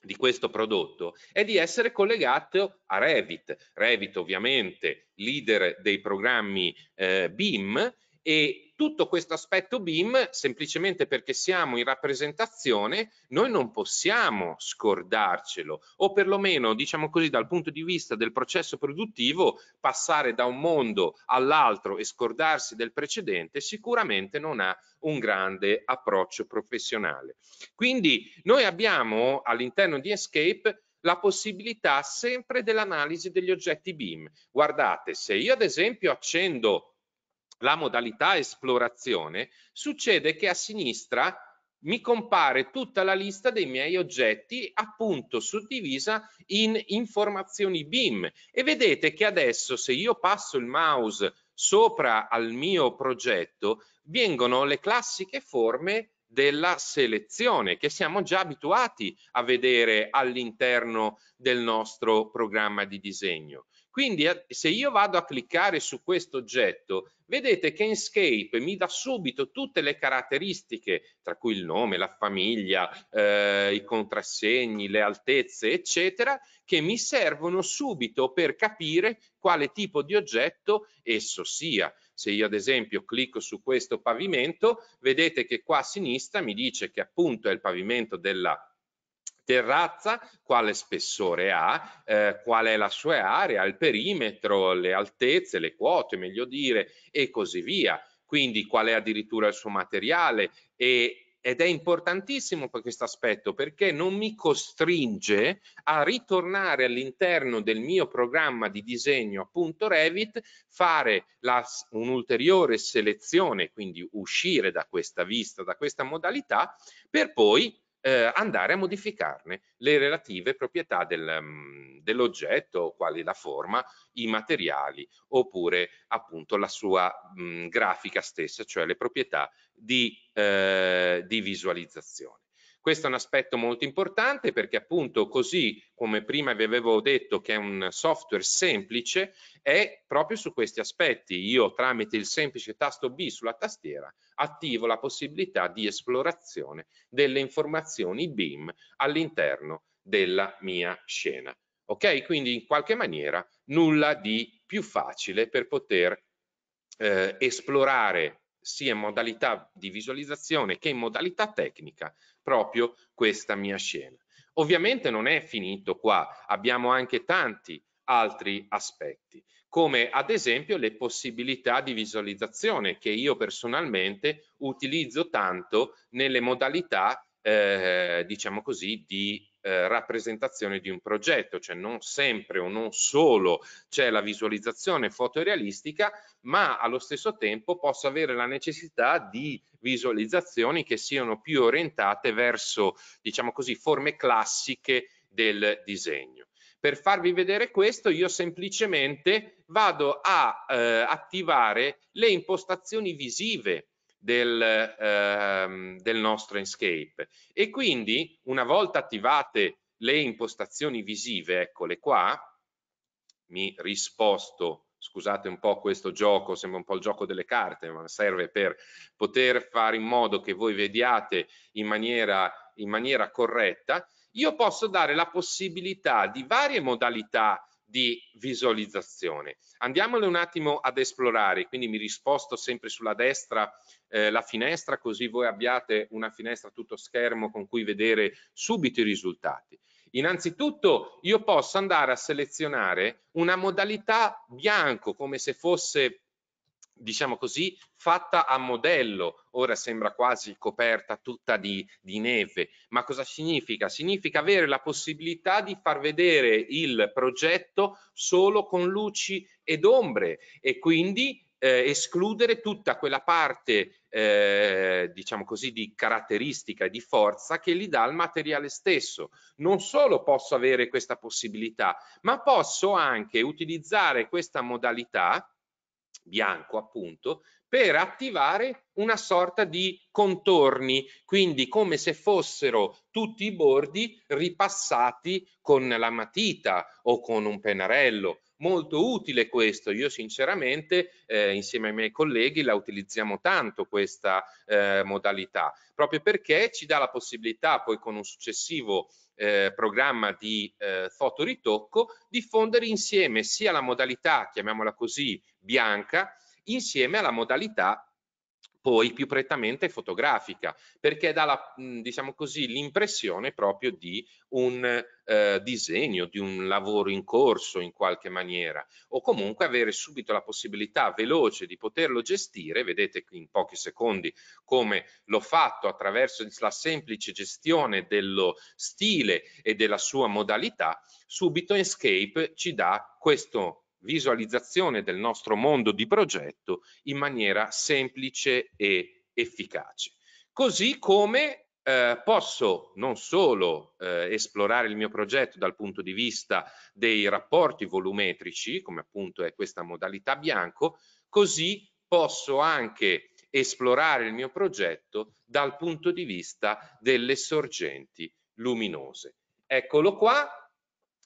di questo prodotto è di essere collegato a Revit. Revit ovviamente leader dei programmi eh, BIM e tutto questo aspetto BIM, semplicemente perché siamo in rappresentazione, noi non possiamo scordarcelo o perlomeno, diciamo così, dal punto di vista del processo produttivo, passare da un mondo all'altro e scordarsi del precedente sicuramente non ha un grande approccio professionale. Quindi noi abbiamo all'interno di Escape la possibilità sempre dell'analisi degli oggetti BIM. Guardate, se io ad esempio accendo la modalità esplorazione, succede che a sinistra mi compare tutta la lista dei miei oggetti appunto suddivisa in informazioni BIM e vedete che adesso se io passo il mouse sopra al mio progetto vengono le classiche forme della selezione che siamo già abituati a vedere all'interno del nostro programma di disegno. Quindi eh, se io vado a cliccare su questo oggetto, vedete che Enscape mi dà subito tutte le caratteristiche, tra cui il nome, la famiglia, eh, i contrassegni, le altezze, eccetera, che mi servono subito per capire quale tipo di oggetto esso sia. Se io ad esempio clicco su questo pavimento, vedete che qua a sinistra mi dice che appunto è il pavimento della terrazza, quale spessore ha, eh, qual è la sua area, il perimetro, le altezze, le quote, meglio dire, e così via. Quindi qual è addirittura il suo materiale e, ed è importantissimo questo aspetto perché non mi costringe a ritornare all'interno del mio programma di disegno appunto Revit, fare un'ulteriore selezione, quindi uscire da questa vista, da questa modalità, per poi eh, andare a modificarne le relative proprietà del, mm, dell'oggetto, quali la forma, i materiali oppure appunto la sua mh, mm, grafica stessa, cioè le proprietà di, eh, di visualizzazione. Questo è un aspetto molto importante perché appunto così come prima vi avevo detto che è un software semplice, è proprio su questi aspetti. Io tramite il semplice tasto B sulla tastiera attivo la possibilità di esplorazione delle informazioni BIM all'interno della mia scena. Ok? Quindi in qualche maniera nulla di più facile per poter eh, esplorare sia in modalità di visualizzazione che in modalità tecnica proprio questa mia scena. Ovviamente non è finito qua, abbiamo anche tanti altri aspetti, come ad esempio le possibilità di visualizzazione che io personalmente utilizzo tanto nelle modalità, eh, diciamo così, di eh, rappresentazione di un progetto, cioè non sempre o non solo c'è la visualizzazione fotorealistica, ma allo stesso tempo posso avere la necessità di visualizzazioni che siano più orientate verso, diciamo così, forme classiche del disegno. Per farvi vedere questo io semplicemente vado a eh, attivare le impostazioni visive del, ehm, del nostro Enscape. E quindi una volta attivate le impostazioni visive, eccole qua, mi risposto, scusate un po' questo gioco, sembra un po' il gioco delle carte, ma serve per poter fare in modo che voi vediate in maniera, in maniera corretta, io posso dare la possibilità di varie modalità di visualizzazione. Andiamole un attimo ad esplorare, quindi mi risposto sempre sulla destra eh, la finestra così voi abbiate una finestra tutto schermo con cui vedere subito i risultati. Innanzitutto io posso andare a selezionare una modalità bianco come se fosse diciamo così, fatta a modello. Ora sembra quasi coperta tutta di, di, neve, ma cosa significa? Significa avere la possibilità di far vedere il progetto solo con luci ed ombre e quindi eh, escludere tutta quella parte, eh, diciamo così, di caratteristica e di forza che gli dà il materiale stesso. Non solo posso avere questa possibilità, ma posso anche utilizzare questa modalità bianco appunto, per attivare una sorta di contorni, quindi come se fossero tutti i bordi ripassati con la matita o con un pennarello. Molto utile questo, io sinceramente eh, insieme ai miei colleghi la utilizziamo tanto questa eh, modalità, proprio perché ci dà la possibilità poi con un successivo eh, programma di eh, fotoritocco, diffondere insieme sia la modalità, chiamiamola così, bianca, insieme alla modalità poi più prettamente fotografica, perché dà la, mhmm, diciamo così, l'impressione proprio di un eh, disegno, di un lavoro in corso in qualche maniera, o comunque avere subito la possibilità veloce di poterlo gestire, vedete qui in pochi secondi come l'ho fatto attraverso la semplice gestione dello stile e della sua modalità, subito Escape ci dà questo visualizzazione del nostro mondo di progetto in maniera semplice e efficace. Così come eh, posso non solo eh, esplorare il mio progetto dal punto di vista dei rapporti volumetrici, come appunto è questa modalità bianco, così posso anche esplorare il mio progetto dal punto di vista delle sorgenti luminose. Eccolo qua,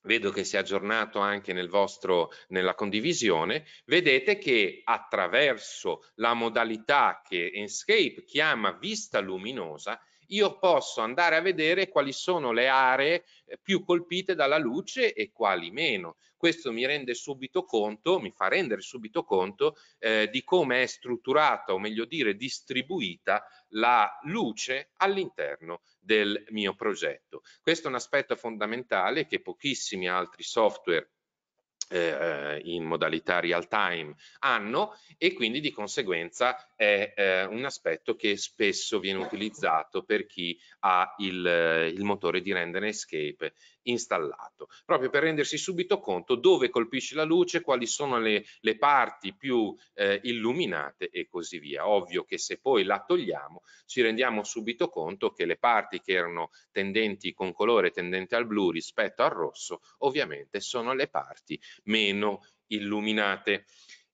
vedo che si è aggiornato anche nel vostro, nella condivisione, vedete che attraverso la modalità che Enscape chiama vista luminosa, io posso andare a vedere quali sono le aree eh, più colpite dalla luce e quali meno. Questo mi rende subito conto, mi fa rendere subito conto eh, di come è strutturata, o meglio dire, distribuita la luce all'interno del mio progetto. Questo è un aspetto fondamentale che pochissimi altri software eh, eh, in modalità real time hanno e quindi di conseguenza è eh, un aspetto che spesso viene utilizzato per chi ha il, eh, il motore di render escape installato, proprio per rendersi subito conto dove colpisce la luce, quali sono le, le parti più eh, illuminate e così via. Ovvio che se poi la togliamo ci rendiamo subito conto che le parti che erano tendenti con colore tendente al blu rispetto al rosso ovviamente sono le parti meno illuminate.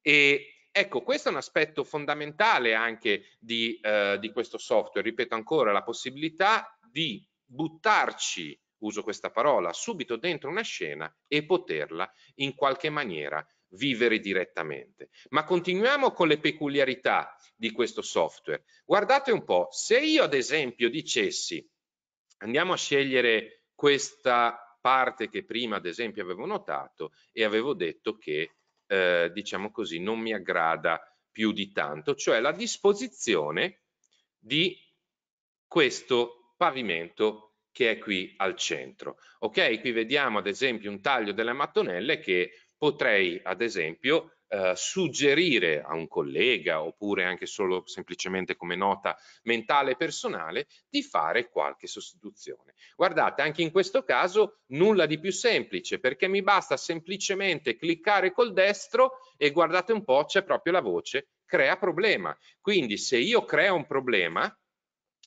E Ecco, questo è un aspetto fondamentale anche di, eh, di, questo software, ripeto ancora, la possibilità di buttarci uso questa parola, subito dentro una scena e poterla in qualche maniera vivere direttamente. Ma continuiamo con le peculiarità di questo software. Guardate un po', se io ad esempio dicessi andiamo a scegliere questa parte che prima ad esempio avevo notato e avevo detto che eh, diciamo così non mi aggrada più di tanto, cioè la disposizione di questo pavimento che è qui al centro. Ok, qui vediamo ad esempio un taglio delle mattonelle che potrei ad esempio eh, suggerire a un collega oppure anche solo semplicemente come nota mentale personale di fare qualche sostituzione. Guardate, anche in questo caso nulla di più semplice perché mi basta semplicemente cliccare col destro e guardate un po' c'è proprio la voce crea problema. Quindi se io creo un problema,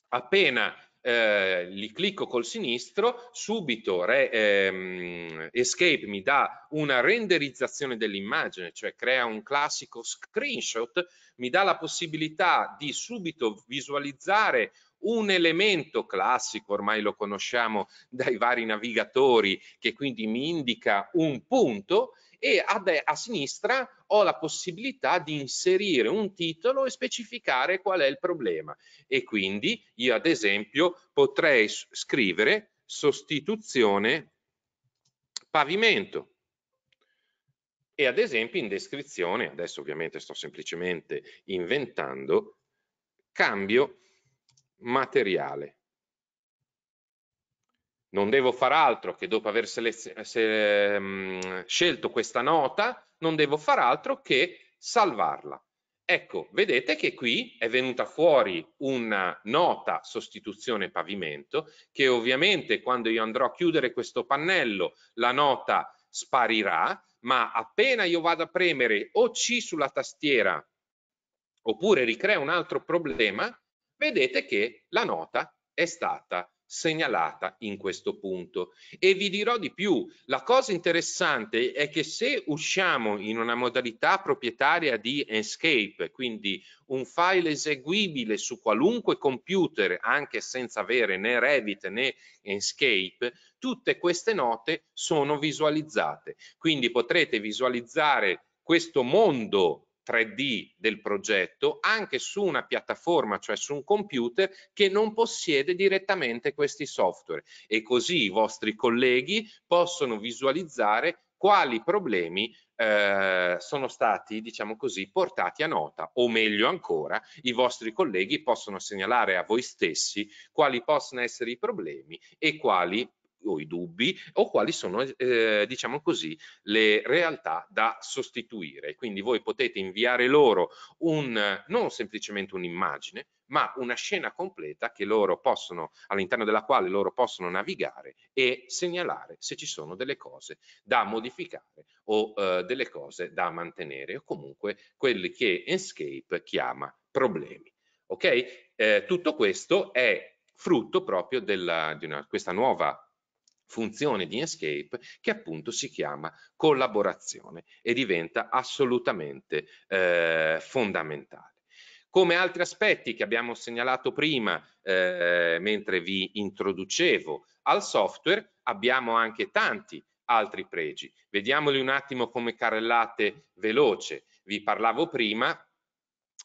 appena eh, li clicco col sinistro, subito re, ehm, Escape mi dà una renderizzazione dell'immagine, cioè crea un classico screenshot, mi dà la possibilità di subito visualizzare un elemento classico, ormai lo conosciamo dai vari navigatori, che quindi mi indica un punto e a, a sinistra ho la possibilità di inserire un titolo e specificare qual è il problema e quindi io ad esempio potrei scrivere sostituzione pavimento e ad esempio in descrizione, adesso ovviamente sto semplicemente inventando, cambio materiale non devo far altro che dopo aver se, mh, ehm, scelto questa nota, non devo far altro che salvarla. Ecco, vedete che qui è venuta fuori una nota sostituzione pavimento che ovviamente quando io andrò a chiudere questo pannello la nota sparirà, ma appena io vado a premere o C sulla tastiera oppure ricrea un altro problema, vedete che la nota è stata segnalata in questo punto. E vi dirò di più, la cosa interessante è che se usciamo in una modalità proprietaria di Enscape, quindi un file eseguibile su qualunque computer, anche senza avere né Revit né Enscape, tutte queste note sono visualizzate. Quindi potrete visualizzare questo mondo 3D del progetto anche su una piattaforma, cioè su un computer che non possiede direttamente questi software e così i vostri colleghi possono visualizzare quali problemi eh, sono stati, diciamo così, portati a nota o meglio ancora, i vostri colleghi possono segnalare a voi stessi quali possono essere i problemi e quali o i dubbi o quali sono, eh, eh, diciamo così, le realtà da sostituire. Quindi voi potete inviare loro un, non semplicemente un'immagine, ma una scena completa che loro possono, all'interno della quale loro possono navigare e segnalare se ci sono delle cose da modificare o eh, delle cose da mantenere o comunque quelli che Enscape chiama problemi. Ok? Eh, tutto questo è frutto proprio della, di una, questa nuova funzione di Inkscape che appunto si chiama collaborazione e diventa assolutamente eh, fondamentale. Come altri aspetti che abbiamo segnalato prima eh, mentre vi introducevo al software, abbiamo anche tanti altri pregi. Vediamoli un attimo come carrellate veloce. Vi parlavo prima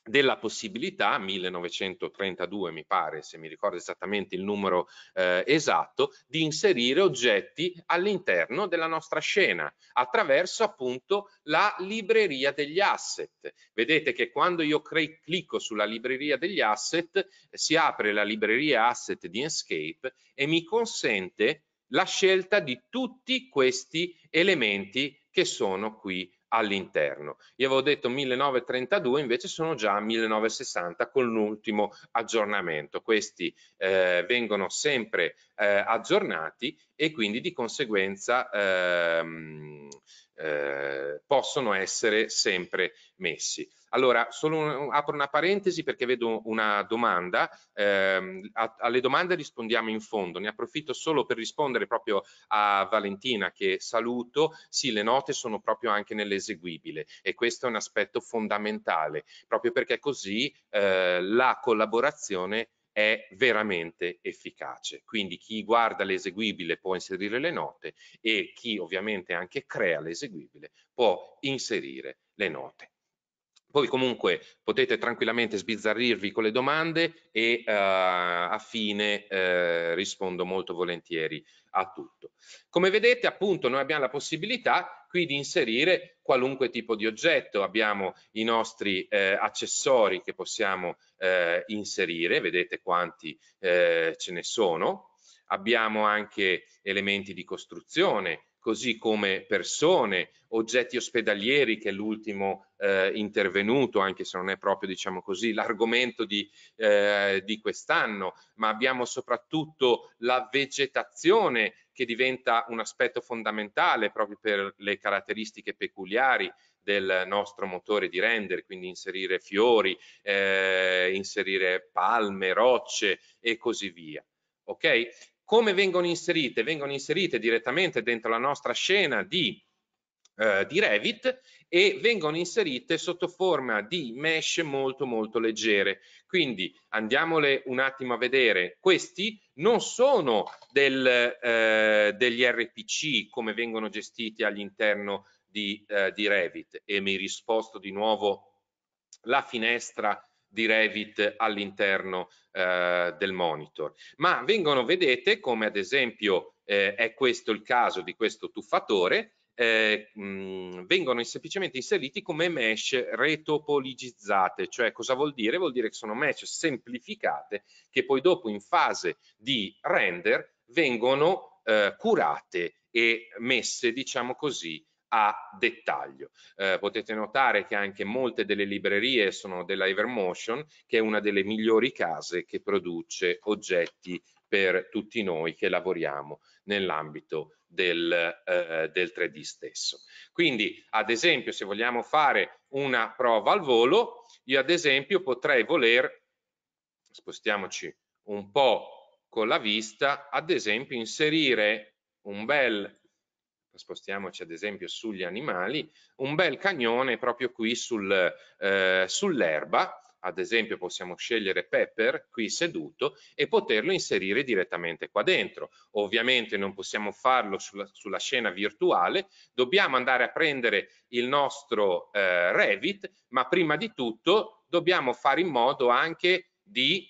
della possibilità, 1932 mi pare, se mi ricordo esattamente il numero eh, esatto, di inserire oggetti all'interno della nostra scena attraverso appunto la libreria degli asset. Vedete che quando io clicco sulla libreria degli asset si apre la libreria asset di Enscape e mi consente la scelta di tutti questi elementi che sono qui all'interno. Io avevo detto 1932, invece sono già 1960 con l'ultimo aggiornamento. Questi eh, vengono sempre eh, aggiornati e quindi di conseguenza ehm, eh, possono essere sempre messi. Allora, solo un, apro una parentesi perché vedo una domanda, eh, a, alle domande rispondiamo in fondo, ne approfitto solo per rispondere proprio a Valentina che saluto, sì le note sono proprio anche nell'eseguibile e questo è un aspetto fondamentale, proprio perché così eh, la collaborazione è veramente efficace. Quindi chi guarda l'eseguibile può inserire le note e chi ovviamente anche crea l'eseguibile può inserire le note. Voi comunque potete tranquillamente sbizzarrirvi con le domande e eh, a fine eh, rispondo molto volentieri a tutto. Come vedete appunto noi abbiamo la possibilità qui di inserire qualunque tipo di oggetto, abbiamo i nostri eh, accessori che possiamo eh, inserire, vedete quanti eh, ce ne sono, abbiamo anche elementi di costruzione, così come persone, oggetti ospedalieri, che è l'ultimo eh, intervenuto, anche se non è proprio diciamo così, l'argomento di, eh, di quest'anno, ma abbiamo soprattutto la vegetazione che diventa un aspetto fondamentale proprio per le caratteristiche peculiari del nostro motore di render, quindi inserire fiori, eh, inserire palme, rocce e così via. Ok? Come vengono inserite? Vengono inserite direttamente dentro la nostra scena di, eh, di Revit e vengono inserite sotto forma di mesh molto molto leggere. Quindi andiamole un attimo a vedere. Questi non sono del, eh, degli RPC come vengono gestiti all'interno di, eh, di Revit e mi risposto di nuovo la finestra di Revit all'interno eh, del monitor, ma vengono, vedete, come ad esempio eh, è questo il caso di questo tuffatore, eh, mh, vengono semplicemente inseriti come mesh retopologizzate, cioè cosa vuol dire? Vuol dire che sono mesh semplificate che poi dopo in fase di render vengono eh, curate e messe, diciamo così, a dettaglio. Eh, potete notare che anche molte delle librerie sono della Evermotion, che è una delle migliori case che produce oggetti per tutti noi che lavoriamo nell'ambito del, eh, del 3D stesso. Quindi, ad esempio, se vogliamo fare una prova al volo, io ad esempio potrei voler, spostiamoci un po' con la vista, ad esempio inserire un bel spostiamoci ad esempio sugli animali, un bel cagnone proprio qui sul, eh, sull'erba, ad esempio possiamo scegliere Pepper qui seduto e poterlo inserire direttamente qua dentro. Ovviamente non possiamo farlo sulla, sulla scena virtuale, dobbiamo andare a prendere il nostro eh, Revit, ma prima di tutto dobbiamo fare in modo anche di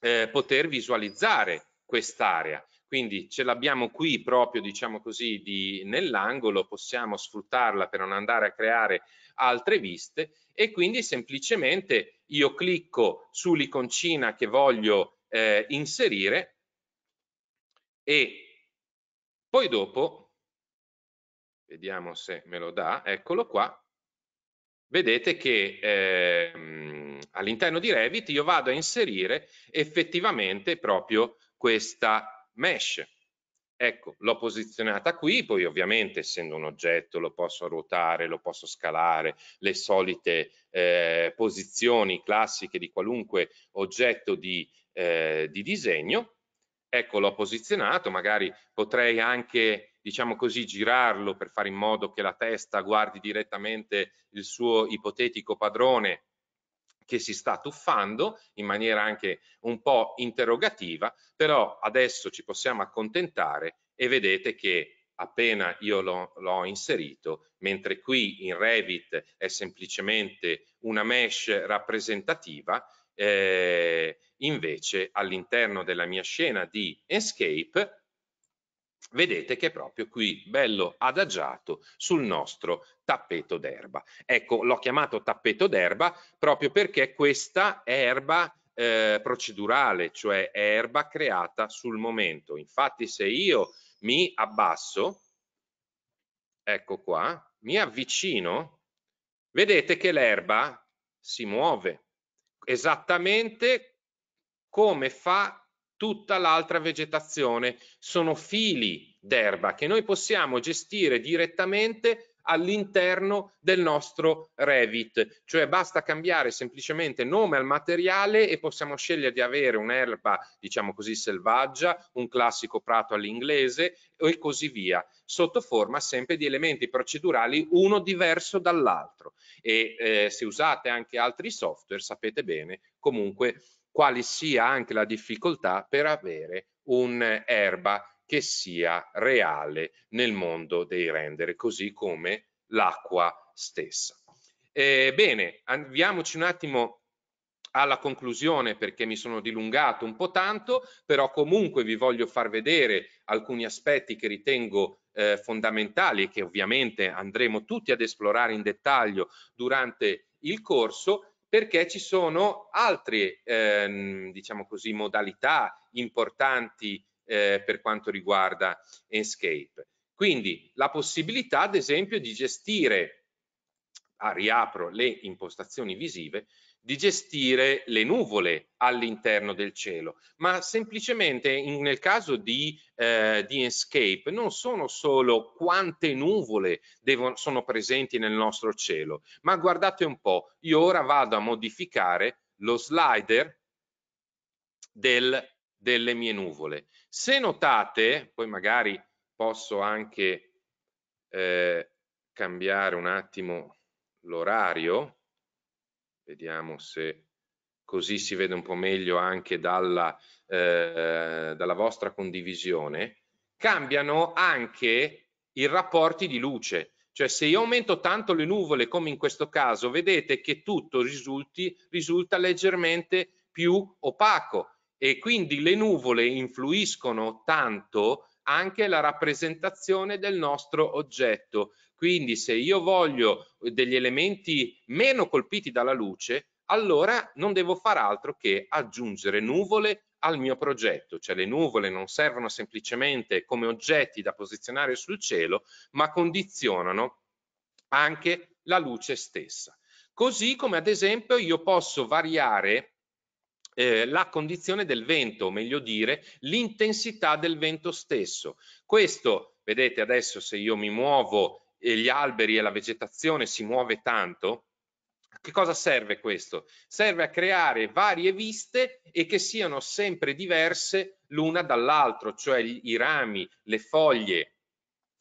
eh, poter visualizzare quest'area quindi ce l'abbiamo qui proprio, diciamo così, di, nell'angolo, possiamo sfruttarla per non andare a creare altre viste e quindi semplicemente io clicco sull'iconcina che voglio eh, inserire e poi dopo, vediamo se me lo dà, eccolo qua, vedete che eh, all'interno di Revit io vado a inserire effettivamente proprio questa mesh. Ecco, l'ho posizionata qui, poi ovviamente essendo un oggetto lo posso ruotare, lo posso scalare, le solite eh, posizioni classiche di qualunque oggetto di, eh, di disegno. Ecco, l'ho posizionato, magari potrei anche, diciamo così, girarlo per fare in modo che la testa guardi direttamente il suo ipotetico padrone che si sta tuffando in maniera anche un po' interrogativa, però adesso ci possiamo accontentare e vedete che appena io l'ho inserito, mentre qui in Revit è semplicemente una mesh rappresentativa, eh, invece all'interno della mia scena di Escape vedete che è proprio qui bello adagiato sul nostro tappeto d'erba. Ecco, l'ho chiamato tappeto d'erba proprio perché questa è erba eh, procedurale, cioè è erba creata sul momento. Infatti se io mi abbasso, ecco qua, mi avvicino, vedete che l'erba si muove esattamente come fa tutta l'altra vegetazione sono fili d'erba che noi possiamo gestire direttamente all'interno del nostro Revit, cioè basta cambiare semplicemente nome al materiale e possiamo scegliere di avere un'erba, diciamo così, selvaggia, un classico prato all'inglese e così via, sotto forma sempre di elementi procedurali uno diverso dall'altro e eh, se usate anche altri software sapete bene comunque quale sia anche la difficoltà per avere un'erba eh, che sia reale nel mondo dei render, così come l'acqua stessa. Eh, bene, andiamoci un attimo alla conclusione perché mi sono dilungato un po' tanto, però comunque vi voglio far vedere alcuni aspetti che ritengo eh, fondamentali e che ovviamente andremo tutti ad esplorare in dettaglio durante il corso perché ci sono altre ehm, diciamo così, modalità importanti eh, per quanto riguarda Enscape. Quindi la possibilità ad esempio di gestire, ah, riapro le impostazioni visive, di gestire le nuvole all'interno del cielo, ma semplicemente in, nel caso di, eh, di Enscape non sono solo quante nuvole devono, sono presenti nel nostro cielo, ma guardate un po', io ora vado a modificare lo slider del, delle mie nuvole. Se notate, poi magari posso anche eh, cambiare un attimo l'orario, vediamo se così si vede un po' meglio anche dalla, eh, dalla vostra condivisione, cambiano anche i rapporti di luce. Cioè se io aumento tanto le nuvole come in questo caso, vedete che tutto risulti, risulta leggermente più opaco e quindi le nuvole influiscono tanto anche la rappresentazione del nostro oggetto. Quindi se io voglio eh, degli elementi meno colpiti dalla luce, allora non devo fare altro che aggiungere nuvole al mio progetto, cioè le nuvole non servono semplicemente come oggetti da posizionare sul cielo, ma condizionano anche la luce stessa. Così come ad esempio io posso variare eh, la condizione del vento, o meglio dire l'intensità del vento stesso. Questo, vedete adesso se io mi muovo e gli alberi e la vegetazione si muove tanto, che cosa serve questo? Serve a creare varie viste e che siano sempre diverse l'una dall'altra, cioè i rami, le foglie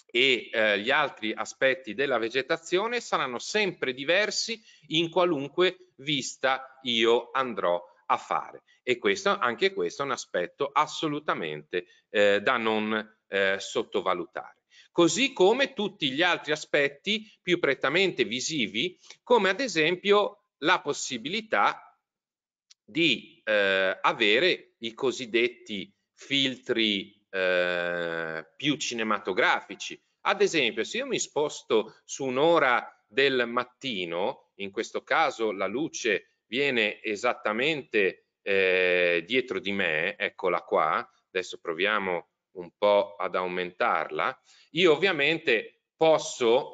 e eh, gli altri aspetti della vegetazione saranno sempre diversi in qualunque vista io andrò a fare. E questo, anche questo è un aspetto assolutamente eh, da non eh, sottovalutare così come tutti gli altri aspetti più prettamente visivi, come ad esempio la possibilità di eh, avere i cosiddetti filtri eh, più cinematografici. Ad esempio, se io mi sposto su un'ora del mattino, in questo caso la luce viene esattamente eh, dietro di me, eccola qua, adesso proviamo a un po' ad aumentarla, io ovviamente posso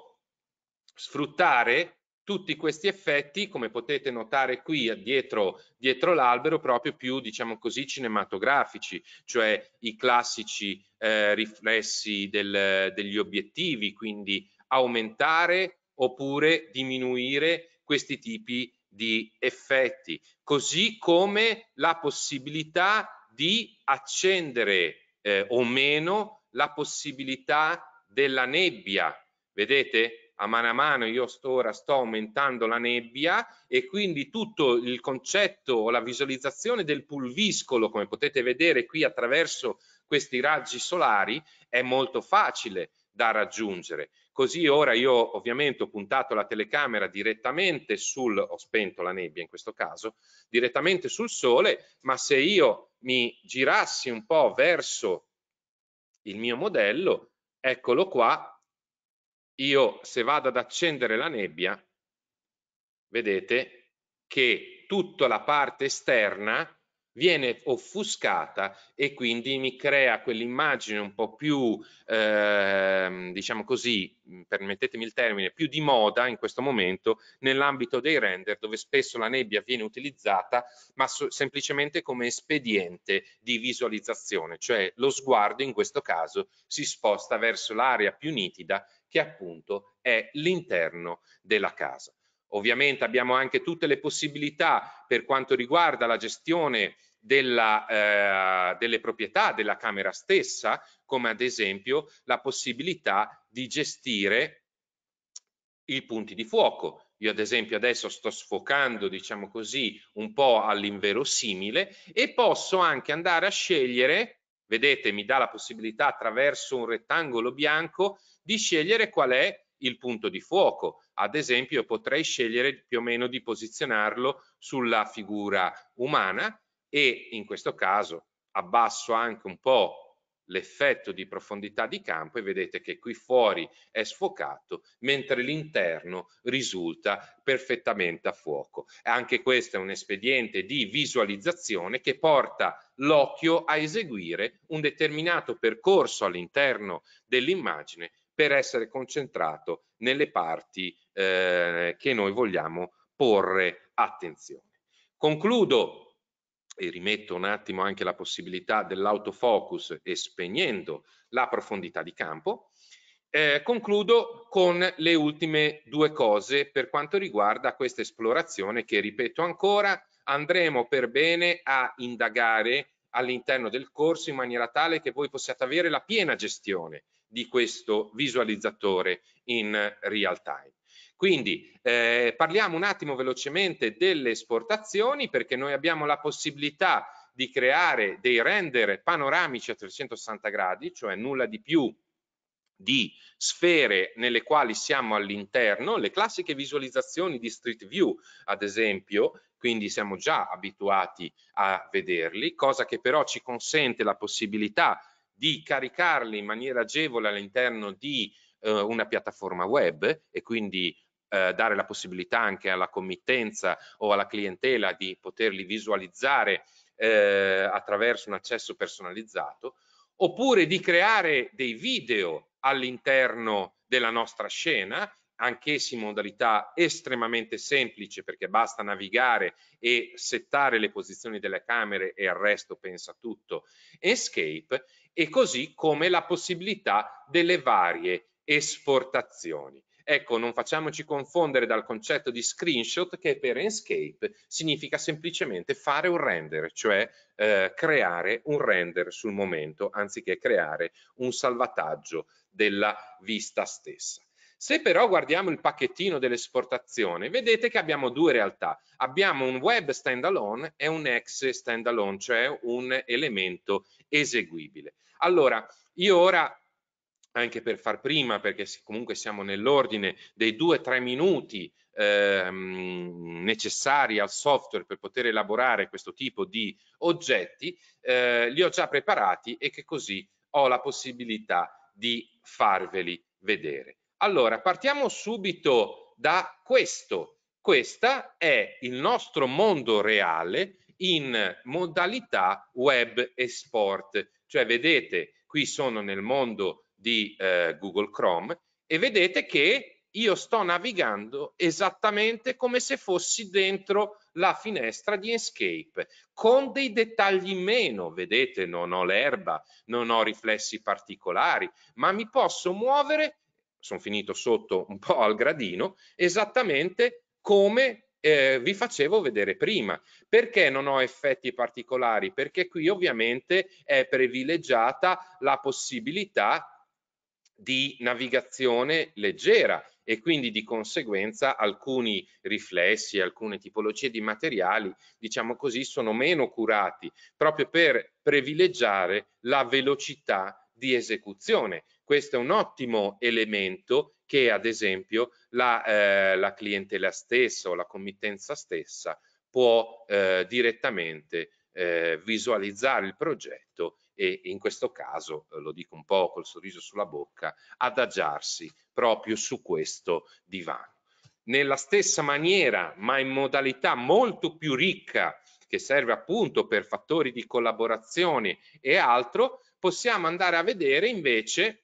sfruttare tutti questi effetti, come potete notare qui dietro, dietro l'albero, proprio più, diciamo così, cinematografici, cioè i classici eh, riflessi del, degli obiettivi, quindi aumentare oppure diminuire questi tipi di effetti, così come la possibilità di accendere eh, o meno la possibilità della nebbia. Vedete? A mano a mano io sto, ora sto aumentando la nebbia e quindi tutto il concetto o la visualizzazione del pulviscolo, come potete vedere qui attraverso questi raggi solari, è molto facile da raggiungere Così ora io ovviamente ho puntato la telecamera direttamente sul, ho spento la nebbia in questo caso, direttamente sul sole, ma se io mi girassi un po' verso il mio modello, eccolo qua, io se vado ad accendere la nebbia, vedete che tutta la parte esterna viene offuscata e quindi mi crea quell'immagine un po' più, eh, diciamo così, mm, permettetemi il termine, più di moda in questo momento nell'ambito dei render dove spesso la nebbia viene utilizzata ma so semplicemente come espediente di visualizzazione, cioè lo sguardo in questo caso si sposta verso l'area più nitida che appunto è l'interno della casa. Ovviamente abbiamo anche tutte le possibilità per quanto riguarda la gestione della, eh, delle proprietà della Camera stessa, come ad esempio la possibilità di gestire i punti di fuoco. Io ad esempio adesso sto sfocando, diciamo così, un po' all'inverosimile e posso anche andare a scegliere, vedete mi dà la possibilità attraverso un rettangolo bianco, di scegliere qual è il punto di fuoco. Ad esempio potrei scegliere più o meno di posizionarlo sulla figura umana e in questo caso abbasso anche un po' l'effetto di profondità di campo e vedete che qui fuori è sfocato mentre l'interno risulta perfettamente a fuoco. Anche questo è un espediente di visualizzazione che porta l'occhio a eseguire un determinato percorso all'interno dell'immagine per essere concentrato nelle parti eh, che noi vogliamo porre attenzione. Concludo e rimetto un attimo anche la possibilità dell'autofocus e spegnendo la profondità di campo. Eh, concludo con le ultime due cose per quanto riguarda questa esplorazione che, ripeto ancora, andremo per bene a indagare all'interno del corso in maniera tale che voi possiate avere la piena gestione di questo visualizzatore in real time. Quindi eh, parliamo un attimo velocemente delle esportazioni perché noi abbiamo la possibilità di creare dei render panoramici a 360 gradi, cioè nulla di più di sfere nelle quali siamo all'interno, le classiche visualizzazioni di Street View, ad esempio, quindi siamo già abituati a vederli, cosa che però ci consente la possibilità di caricarli in maniera agevole all'interno di eh, una piattaforma web e quindi eh, dare la possibilità anche alla committenza o alla clientela di poterli visualizzare eh, attraverso un accesso personalizzato, oppure di creare dei video all'interno della nostra scena, anch'essi in modalità estremamente semplice perché basta navigare e settare le posizioni delle camere e il resto pensa tutto Escape e così come la possibilità delle varie esportazioni. Ecco, non facciamoci confondere dal concetto di screenshot che per Enscape significa semplicemente fare un render, cioè eh, creare un render sul momento anziché creare un salvataggio della vista stessa. Se però guardiamo il pacchettino dell'esportazione, vedete che abbiamo due realtà. Abbiamo un web standalone e un ex standalone, cioè un elemento eseguibile. Allora, io ora anche per far prima, perché comunque siamo nell'ordine dei 2-3 minuti ehm, necessari al software per poter elaborare questo tipo di oggetti, eh, li ho già preparati e che così ho la possibilità di farveli vedere. Allora, partiamo subito da questo. Questo è il nostro mondo reale in modalità web e sport. Cioè, vedete, qui sono nel mondo di eh, Google Chrome e vedete che io sto navigando esattamente come se fossi dentro la finestra di Enscape con dei dettagli in meno vedete non ho l'erba non ho riflessi particolari ma mi posso muovere sono finito sotto un po' al gradino, esattamente come eh, vi facevo vedere prima. Perché non ho effetti particolari? Perché qui ovviamente è privilegiata la possibilità di navigazione leggera e quindi di conseguenza alcuni riflessi, alcune tipologie di materiali, diciamo così, sono meno curati proprio per privilegiare la velocità di esecuzione questo è un ottimo elemento che ad esempio la, eh, la clientela stessa o la committenza stessa può eh, direttamente eh, visualizzare il progetto e in questo caso, eh, lo dico un po' col sorriso sulla bocca, adagiarsi proprio su questo divano. Nella stessa maniera, ma in modalità molto più ricca, che serve appunto per fattori di collaborazione e altro, possiamo andare a vedere invece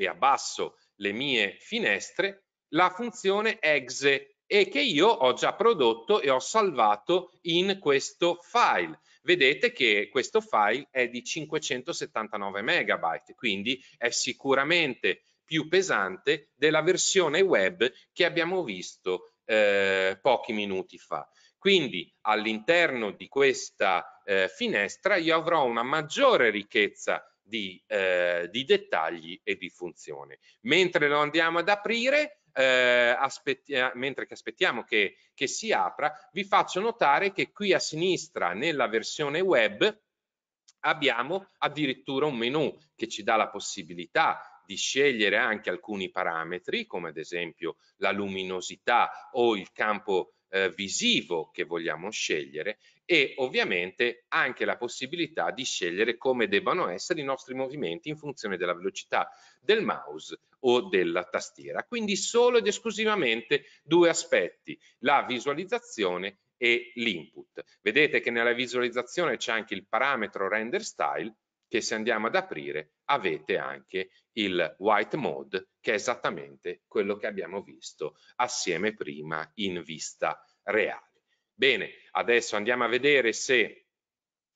e abbasso le mie finestre la funzione exe e che io ho già prodotto e ho salvato in questo file. Vedete che questo file è di 579 megabyte, quindi è sicuramente più pesante della versione web che abbiamo visto eh, pochi minuti fa. Quindi all'interno di questa eh, finestra io avrò una maggiore ricchezza di, eh, di dettagli e di funzioni. Mentre lo andiamo ad aprire, eh, eh, mentre che aspettiamo che, che, si apra, vi faccio notare che qui a sinistra nella versione web abbiamo addirittura un menu che ci dà la possibilità di scegliere anche alcuni parametri, come ad esempio la luminosità o il campo eh, visivo che vogliamo scegliere e ovviamente anche la possibilità di scegliere come debbano essere i nostri movimenti in funzione della velocità del mouse o della tastiera. Quindi solo ed esclusivamente due aspetti, la visualizzazione e l'input. Vedete che nella visualizzazione c'è anche il parametro render style che se andiamo ad aprire avete anche il white mode che è esattamente quello che abbiamo visto assieme prima in vista reale. Bene, adesso andiamo a vedere se,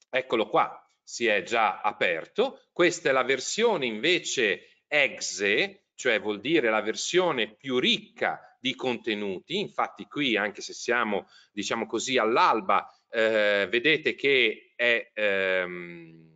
eccolo qua, si è già aperto. Questa è la versione invece exe, cioè vuol dire la versione più ricca di contenuti. Infatti qui, anche se siamo, diciamo così, all'alba, eh, vedete che è... Ehm,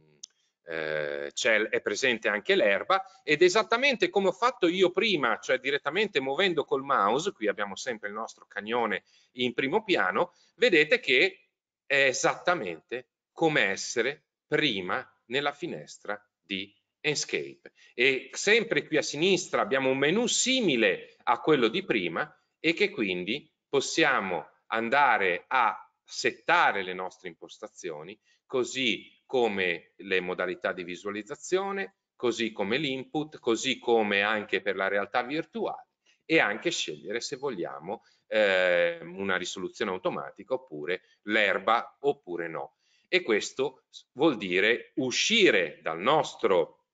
eh, è presente anche l'erba ed esattamente come ho fatto io prima, cioè direttamente muovendo col mouse, qui abbiamo sempre il nostro cagnone in primo piano, vedete che è esattamente come essere prima nella finestra di Enscape. E sempre qui a sinistra abbiamo un menu simile a quello di prima e che quindi possiamo andare a settare le nostre impostazioni così come le modalità di visualizzazione, così come l'input, così come anche per la realtà virtuale e anche scegliere se vogliamo eh, una risoluzione automatica oppure l'erba oppure no. E questo vuol dire uscire dal nostro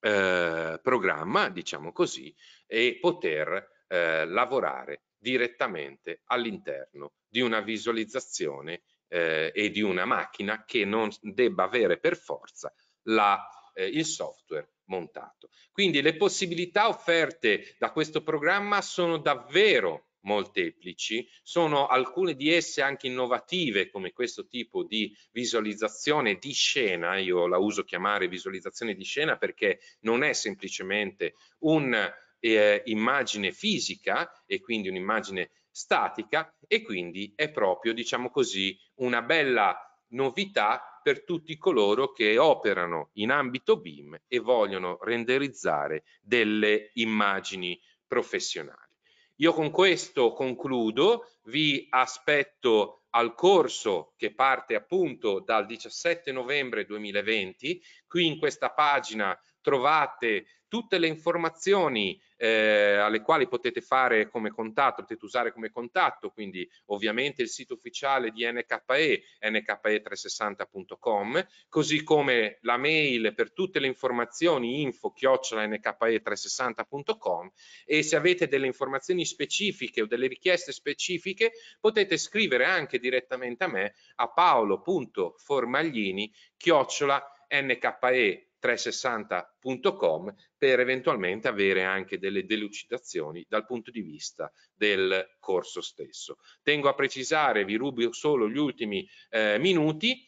eh, programma, diciamo così, e poter eh, lavorare direttamente all'interno di una visualizzazione eh, e di una macchina che non debba avere per forza la, eh, il software montato. Quindi le possibilità offerte da questo programma sono davvero molteplici, sono alcune di esse anche innovative come questo tipo di visualizzazione di scena, io la uso chiamare visualizzazione di scena perché non è semplicemente un'immagine eh, fisica e quindi un'immagine statica e quindi è proprio, diciamo così, una bella novità per tutti coloro che operano in ambito BIM e vogliono renderizzare delle immagini professionali. Io con questo concludo, vi aspetto al corso che parte appunto dal 17 novembre 2020, qui in questa pagina trovate tutte le informazioni eh, alle quali potete fare come contatto, potete usare come contatto, quindi ovviamente il sito ufficiale di NKE, nke360.com, così come la mail per tutte le informazioni info chiocciola nke360.com e se avete delle informazioni specifiche o delle richieste specifiche potete scrivere anche direttamente a me a paolo.formaglini chiocciola nke 360.com per eventualmente avere anche delle delucidazioni dal punto di vista del corso stesso. Tengo a precisare, vi rubo solo gli ultimi eh, minuti,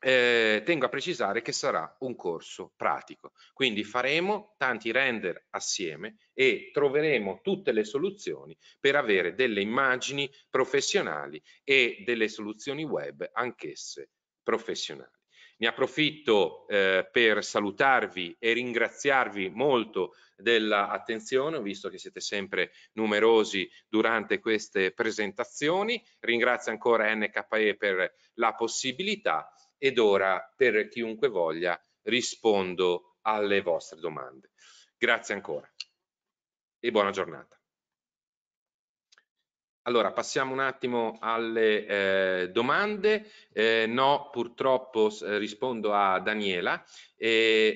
eh, tengo a precisare che sarà un corso pratico, quindi faremo tanti render assieme e troveremo tutte le soluzioni per avere delle immagini professionali e delle soluzioni web anch'esse professionali. Ne approfitto eh, per salutarvi e ringraziarvi molto dell'attenzione, ho visto che siete sempre numerosi durante queste presentazioni, ringrazio ancora NKE per la possibilità ed ora per chiunque voglia rispondo alle vostre domande. Grazie ancora e buona giornata. Allora, passiamo un attimo alle eh, domande. Eh, no, purtroppo eh, rispondo a Daniela,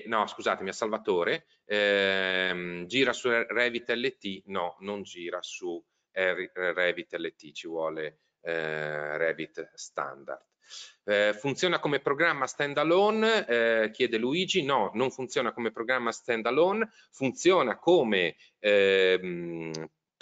no, scusatemi, a Salvatore. Ehm, gira su Revit LT? No, non gira su eh, eh, Revit LT, ci vuole eh, Revit standard. funziona come programma standalone? chiede Luigi. No, non funziona come programma standalone, funziona come ehm,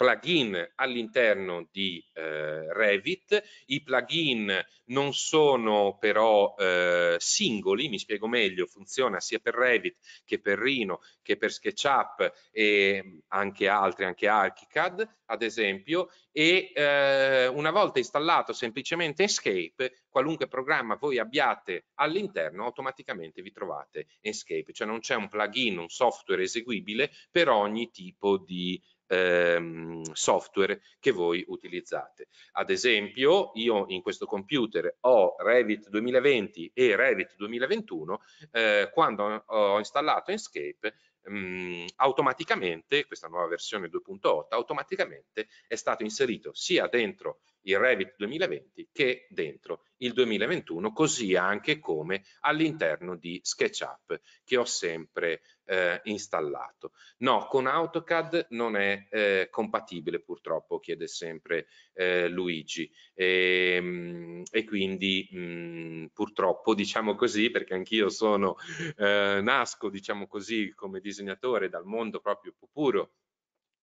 plugin all'interno di eh, Revit. I plugin non sono però eh, singoli, mi spiego meglio, funziona sia per Revit che per Rhino che per SketchUp e mm, anche altri, anche ArchiCAD ad esempio, e eh, una volta installato semplicemente Escape, qualunque programma voi abbiate all'interno automaticamente vi trovate Escape, cioè non c'è un plugin, un software eseguibile per ogni tipo di ehm, software che voi utilizzate. Ad esempio, io in questo computer ho Revit 2020 e Revit 2021, eh, quando ho installato Enscape mh, mm, automaticamente, questa nuova versione 2.8, automaticamente è stato inserito sia dentro il Revit 2020 che dentro il 2021, così anche come all'interno di SketchUp che ho sempre eh, installato. No, con AutoCAD non è eh, compatibile purtroppo, chiede sempre eh, Luigi e, ehm, e quindi mh, mm, purtroppo diciamo così perché anch'io sono, eh, nasco diciamo così come disegnatore dal mondo proprio puro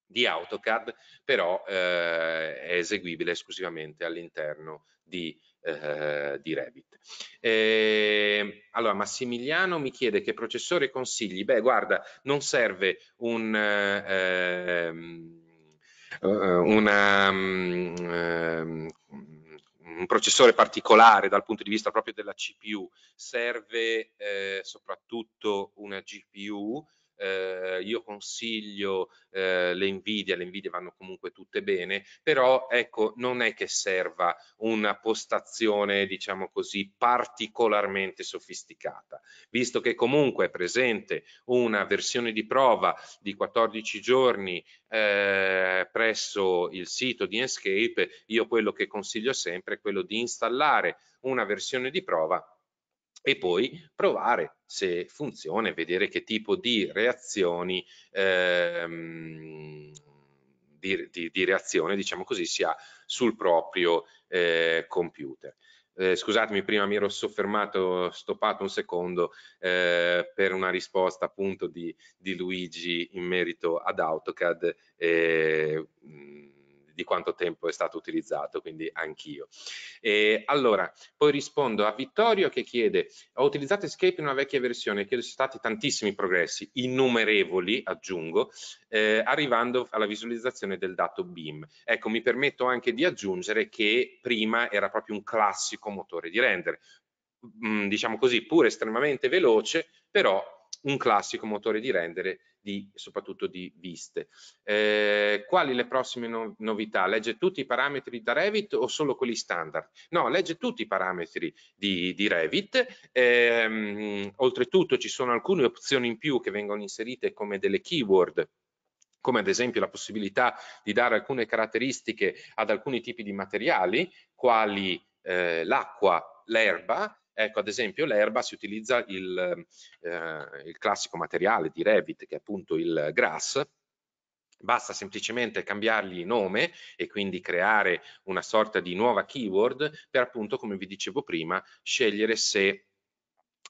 di AutoCAD, però eh, è eseguibile esclusivamente all'interno di, eh, di, Revit. E, ehm, allora, Massimiliano mi chiede che processore consigli. Beh, guarda, non serve un... Ehm, eh, una, um, un processore particolare dal punto di vista proprio della CPU, serve eh, soprattutto una GPU eh, io consiglio eh, le Nvidia, le Nvidia vanno comunque tutte bene, però ecco non è che serva una postazione diciamo così particolarmente sofisticata, visto che comunque è presente una versione di prova di 14 giorni eh, presso il sito di Enscape, io quello che consiglio sempre è quello di installare una versione di prova e poi provare se funziona e vedere che tipo di reazioni ehm, di, di, di, reazione diciamo così si ha sul proprio eh, computer eh, scusatemi prima mi ero soffermato stoppato un secondo eh, per una risposta appunto di, di, Luigi in merito ad AutoCAD mh, mm, di quanto tempo è stato utilizzato, quindi anch'io. E allora, poi rispondo a Vittorio che chiede, ho utilizzato Escape in una vecchia versione, che sono stati tantissimi progressi, innumerevoli aggiungo, eh, arrivando alla visualizzazione del dato BIM. Ecco, mi permetto anche di aggiungere che prima era proprio un classico motore di rendere, mh, mm, diciamo così, pur estremamente veloce, però un classico motore di rendere di, soprattutto di viste. Eh, quali le prossime no novità? Legge tutti i parametri da Revit o solo quelli standard? No, legge tutti i parametri di, di Revit. Ehm, oltretutto ci sono alcune opzioni in più che vengono inserite come delle keyword come ad esempio la possibilità di dare alcune caratteristiche ad alcuni tipi di materiali, quali eh, l'acqua, l'erba, Ecco, ad esempio, l'erba si utilizza il, eh, il classico materiale di Revit, che è appunto il grass, basta semplicemente cambiargli nome e quindi creare una sorta di nuova keyword per appunto come vi dicevo prima scegliere se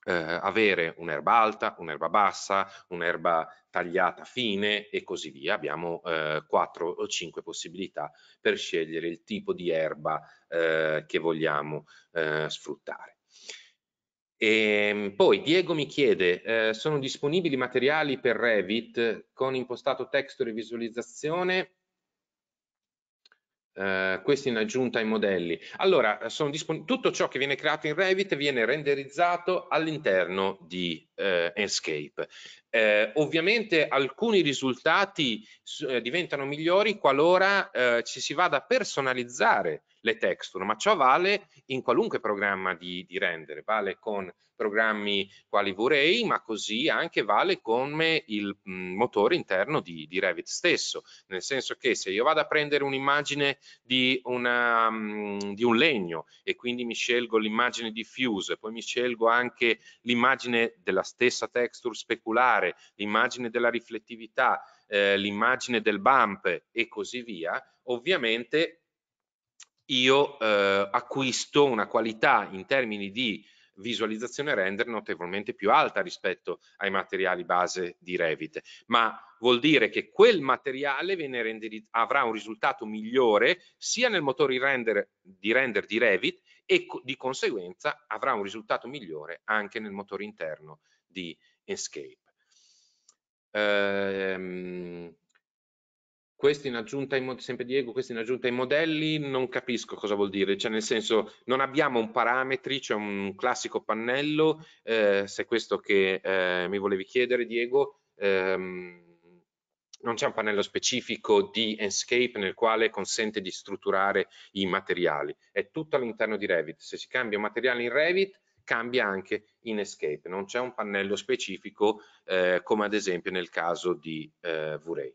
eh, avere un'erba alta, un'erba bassa, un'erba tagliata fine e così via. Abbiamo eh, 4 o 5 possibilità per scegliere il tipo di erba eh, che vogliamo eh, sfruttare. E ehm, poi Diego mi chiede, eh, sono disponibili materiali per Revit con impostato testo e visualizzazione? Eh, questo in aggiunta ai modelli. Allora, tutto ciò che viene creato in Revit viene renderizzato all'interno di uh, Enscape. Uh, ovviamente alcuni risultati diventano migliori qualora ci si vada a personalizzare le texture, ma ciò vale in qualunque programma di, di rendere, vale con programmi quali Vorei, ma così anche vale come il mm, motore interno di, di Revit stesso, nel senso che se io vado a prendere un'immagine di, mm, di un legno e quindi mi scelgo l'immagine diffuse, poi mi scelgo anche l'immagine della stessa texture speculare, l'immagine della riflettività, eh, l'immagine del bump e così via, ovviamente io eh, acquisto una qualità in termini di visualizzazione render notevolmente più alta rispetto ai materiali base di Revit, ma vuol dire che quel materiale avrà un risultato migliore sia nel motore render, di render di Revit e di conseguenza avrà un risultato migliore anche nel motore interno di Enscape. Ehm, questo in aggiunta ai sempre Diego, questo in aggiunta ai modelli, non capisco cosa vuol dire, cioè nel senso non abbiamo un parametri, c'è cioè un classico pannello, eh, se è questo che eh, mi volevi chiedere Diego, ehm, non c'è un pannello specifico di Enscape nel quale consente di strutturare i materiali, è tutto all'interno di Revit, se si cambia un materiale in Revit cambia anche in Escape, non c'è un pannello specifico eh, come ad esempio nel caso di eh, V-Ray.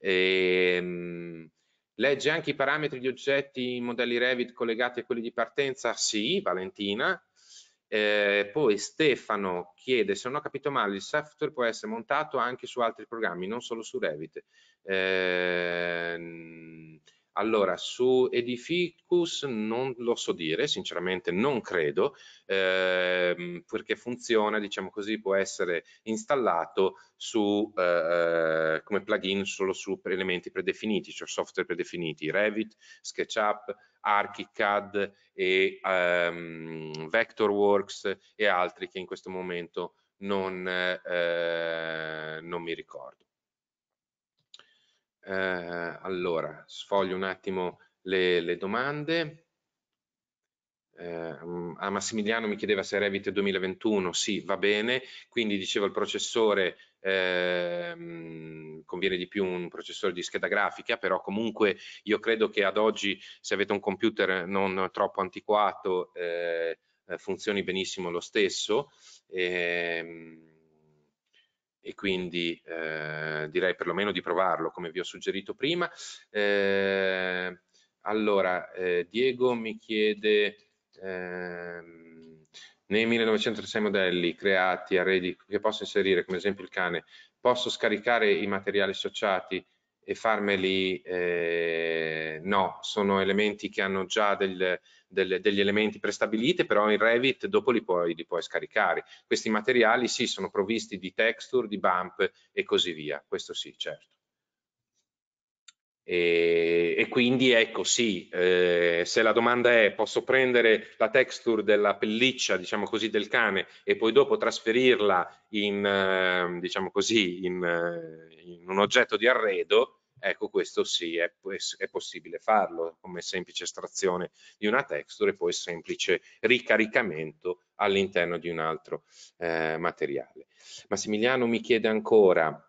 Ehm, legge anche i parametri di oggetti in modelli Revit collegati a quelli di partenza? Sì, Valentina. Eh, poi Stefano chiede se non ho capito male il software può essere montato anche su altri programmi non solo su Revit eh, allora, su Edificus non lo so dire, sinceramente non credo, ehm, perché funziona, diciamo così, può essere installato su, eh, eh come plugin solo su elementi predefiniti, cioè software predefiniti, Revit, SketchUp, ArchiCAD e ehm, Vectorworks e altri che in questo momento non, eh, non mi ricordo. Eh, allora, sfoglio un attimo le, le domande. Eh, mm, a ah, Massimiliano mi chiedeva se Revit 2021, sì, va bene, quindi diceva il processore, eh, conviene di più un processore di scheda grafica, però comunque io credo che ad oggi se avete un computer non troppo antiquato eh, eh funzioni benissimo lo stesso. Eh, e quindi eh, direi perlomeno di provarlo come vi ho suggerito prima. Eh, allora, eh, Diego mi chiede ehm, nei 1906 modelli creati, arredi che posso inserire come esempio il cane, posso scaricare i materiali associati e farmeli eh, no, sono elementi che hanno già del, del, degli elementi prestabiliti, però in Revit dopo li puoi, li puoi, scaricare. Questi materiali sì, sono provvisti di texture, di bump e così via, questo sì, certo. E, e quindi ecco sì, eh, se la domanda è posso prendere la texture della pelliccia, diciamo così, del cane e poi dopo trasferirla in, eh, diciamo così, in, eh, in un oggetto di arredo, ecco questo sì è, è, possibile farlo come semplice estrazione di una texture e poi semplice ricaricamento all'interno di un altro eh, materiale. Massimiliano mi chiede ancora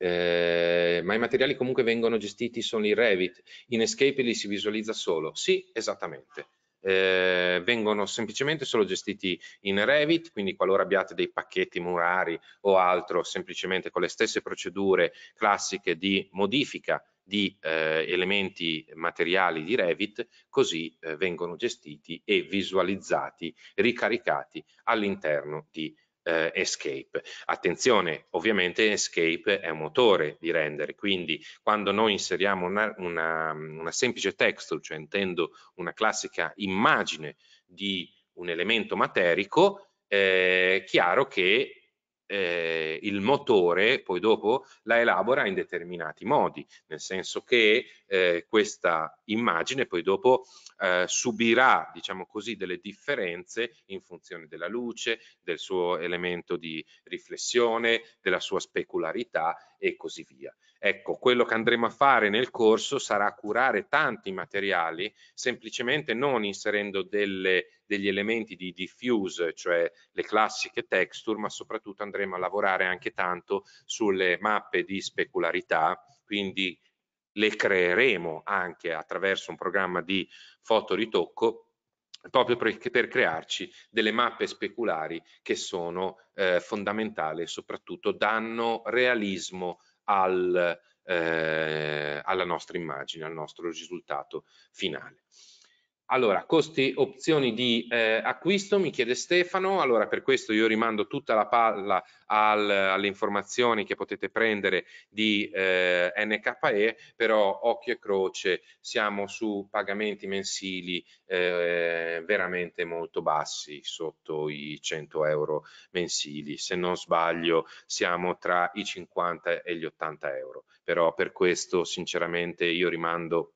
eh, ma i materiali comunque vengono gestiti solo in Revit, in Escape li si visualizza solo? Sì, esattamente eh, vengono semplicemente solo gestiti in Revit, quindi qualora abbiate dei pacchetti murari o altro, semplicemente con le stesse procedure classiche di modifica di eh, elementi materiali di Revit, così eh, vengono gestiti e visualizzati, ricaricati all'interno di Revit eh, Escape. Attenzione, ovviamente Escape è un motore di rendere, quindi quando noi inseriamo una, una, una semplice texture, cioè intendo una classica immagine di un elemento materico, eh, è eh, chiaro che eh, il motore poi dopo la elabora in determinati modi, nel senso che eh, questa immagine poi dopo eh, subirà, diciamo così, delle differenze in funzione della luce, del suo elemento di riflessione, della sua specularità e così via. Ecco, quello che andremo a fare nel corso sarà curare tanti materiali, semplicemente non inserendo delle, degli elementi di diffuse, cioè le classiche texture, ma soprattutto andremo a lavorare anche tanto sulle mappe di specularità, quindi le creeremo anche attraverso un programma di fotoritocco proprio per, per crearci delle mappe speculari che sono eh, fondamentali e soprattutto danno realismo al, eh, alla nostra immagine, al nostro risultato finale. Allora, costi opzioni di eh, acquisto, mi chiede Stefano, allora per questo io rimando tutta la palla al, alle informazioni che potete prendere di eh, NKE, però occhio e croce siamo su pagamenti mensili eh, veramente molto bassi, sotto i 100 euro mensili, se non sbaglio siamo tra i 50 e gli 80 euro, però per questo sinceramente io rimando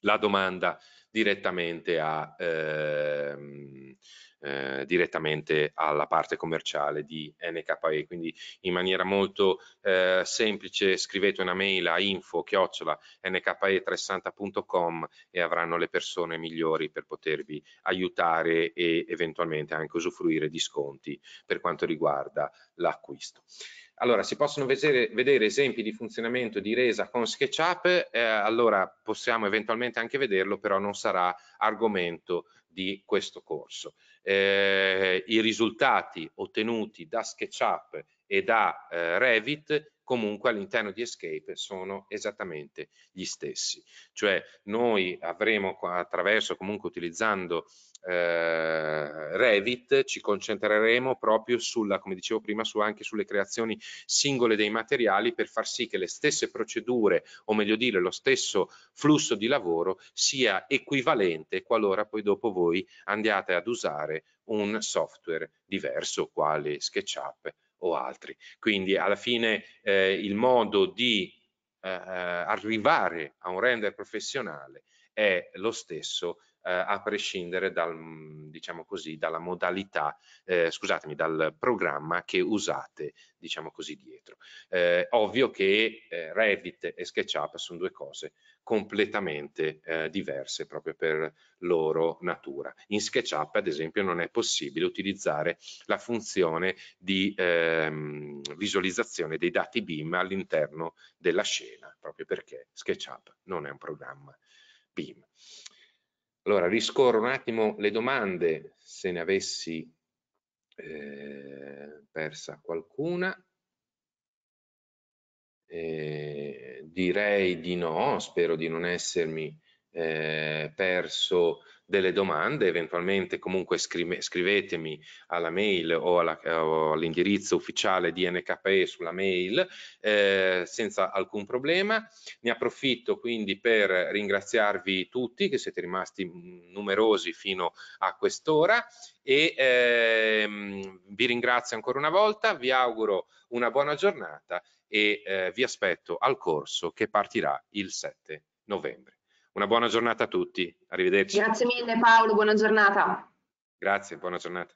la domanda direttamente a, ehm, eh, direttamente alla parte commerciale di NKE. Quindi in maniera molto eh, semplice scrivete una mail a info chiocciola nke360.com e avranno le persone migliori per potervi aiutare e eventualmente anche usufruire di sconti per quanto riguarda l'acquisto. Allora, si possono vedere, vedere, esempi di funzionamento di resa con SketchUp, eh, allora possiamo eventualmente anche vederlo, però non sarà argomento di questo corso. Eh, I risultati ottenuti da SketchUp e da eh, Revit comunque all'interno di Escape sono esattamente gli stessi. Cioè noi avremo attraverso, comunque utilizzando eh, Revit, ci concentreremo proprio sulla, come dicevo prima, su, anche sulle creazioni singole dei materiali per far sì che le stesse procedure, o meglio dire lo stesso flusso di lavoro sia equivalente qualora poi dopo voi andiate ad usare un software diverso quale SketchUp o altri. Quindi alla fine eh, il modo di eh, eh arrivare a un render professionale è lo stesso eh, a prescindere dal, mm, diciamo così, dalla modalità, eh, scusatemi, dal programma che usate diciamo così dietro. Eh, ovvio che Revit e SketchUp sono due cose completamente eh, diverse proprio per loro natura. In SketchUp ad esempio non è possibile utilizzare la funzione di ehm, visualizzazione dei dati BIM all'interno della scena proprio perché SketchUp non è un programma BIM. Allora, riscorro un attimo le domande, se ne avessi eh, persa qualcuna. Eh, direi di no, spero di non essermi eh, perso delle domande, eventualmente comunque scrive, scrivetemi alla mail o, all'indirizzo all ufficiale di NKE sulla mail eh, senza alcun problema. Ne approfitto quindi per ringraziarvi tutti che siete rimasti mm, numerosi fino a quest'ora e ehm, vi ringrazio ancora una volta, vi auguro una buona giornata e eh, vi aspetto al corso che partirà il 7 novembre. Una buona giornata a tutti, arrivederci. Grazie mille Paolo, buona giornata. Grazie, buona giornata.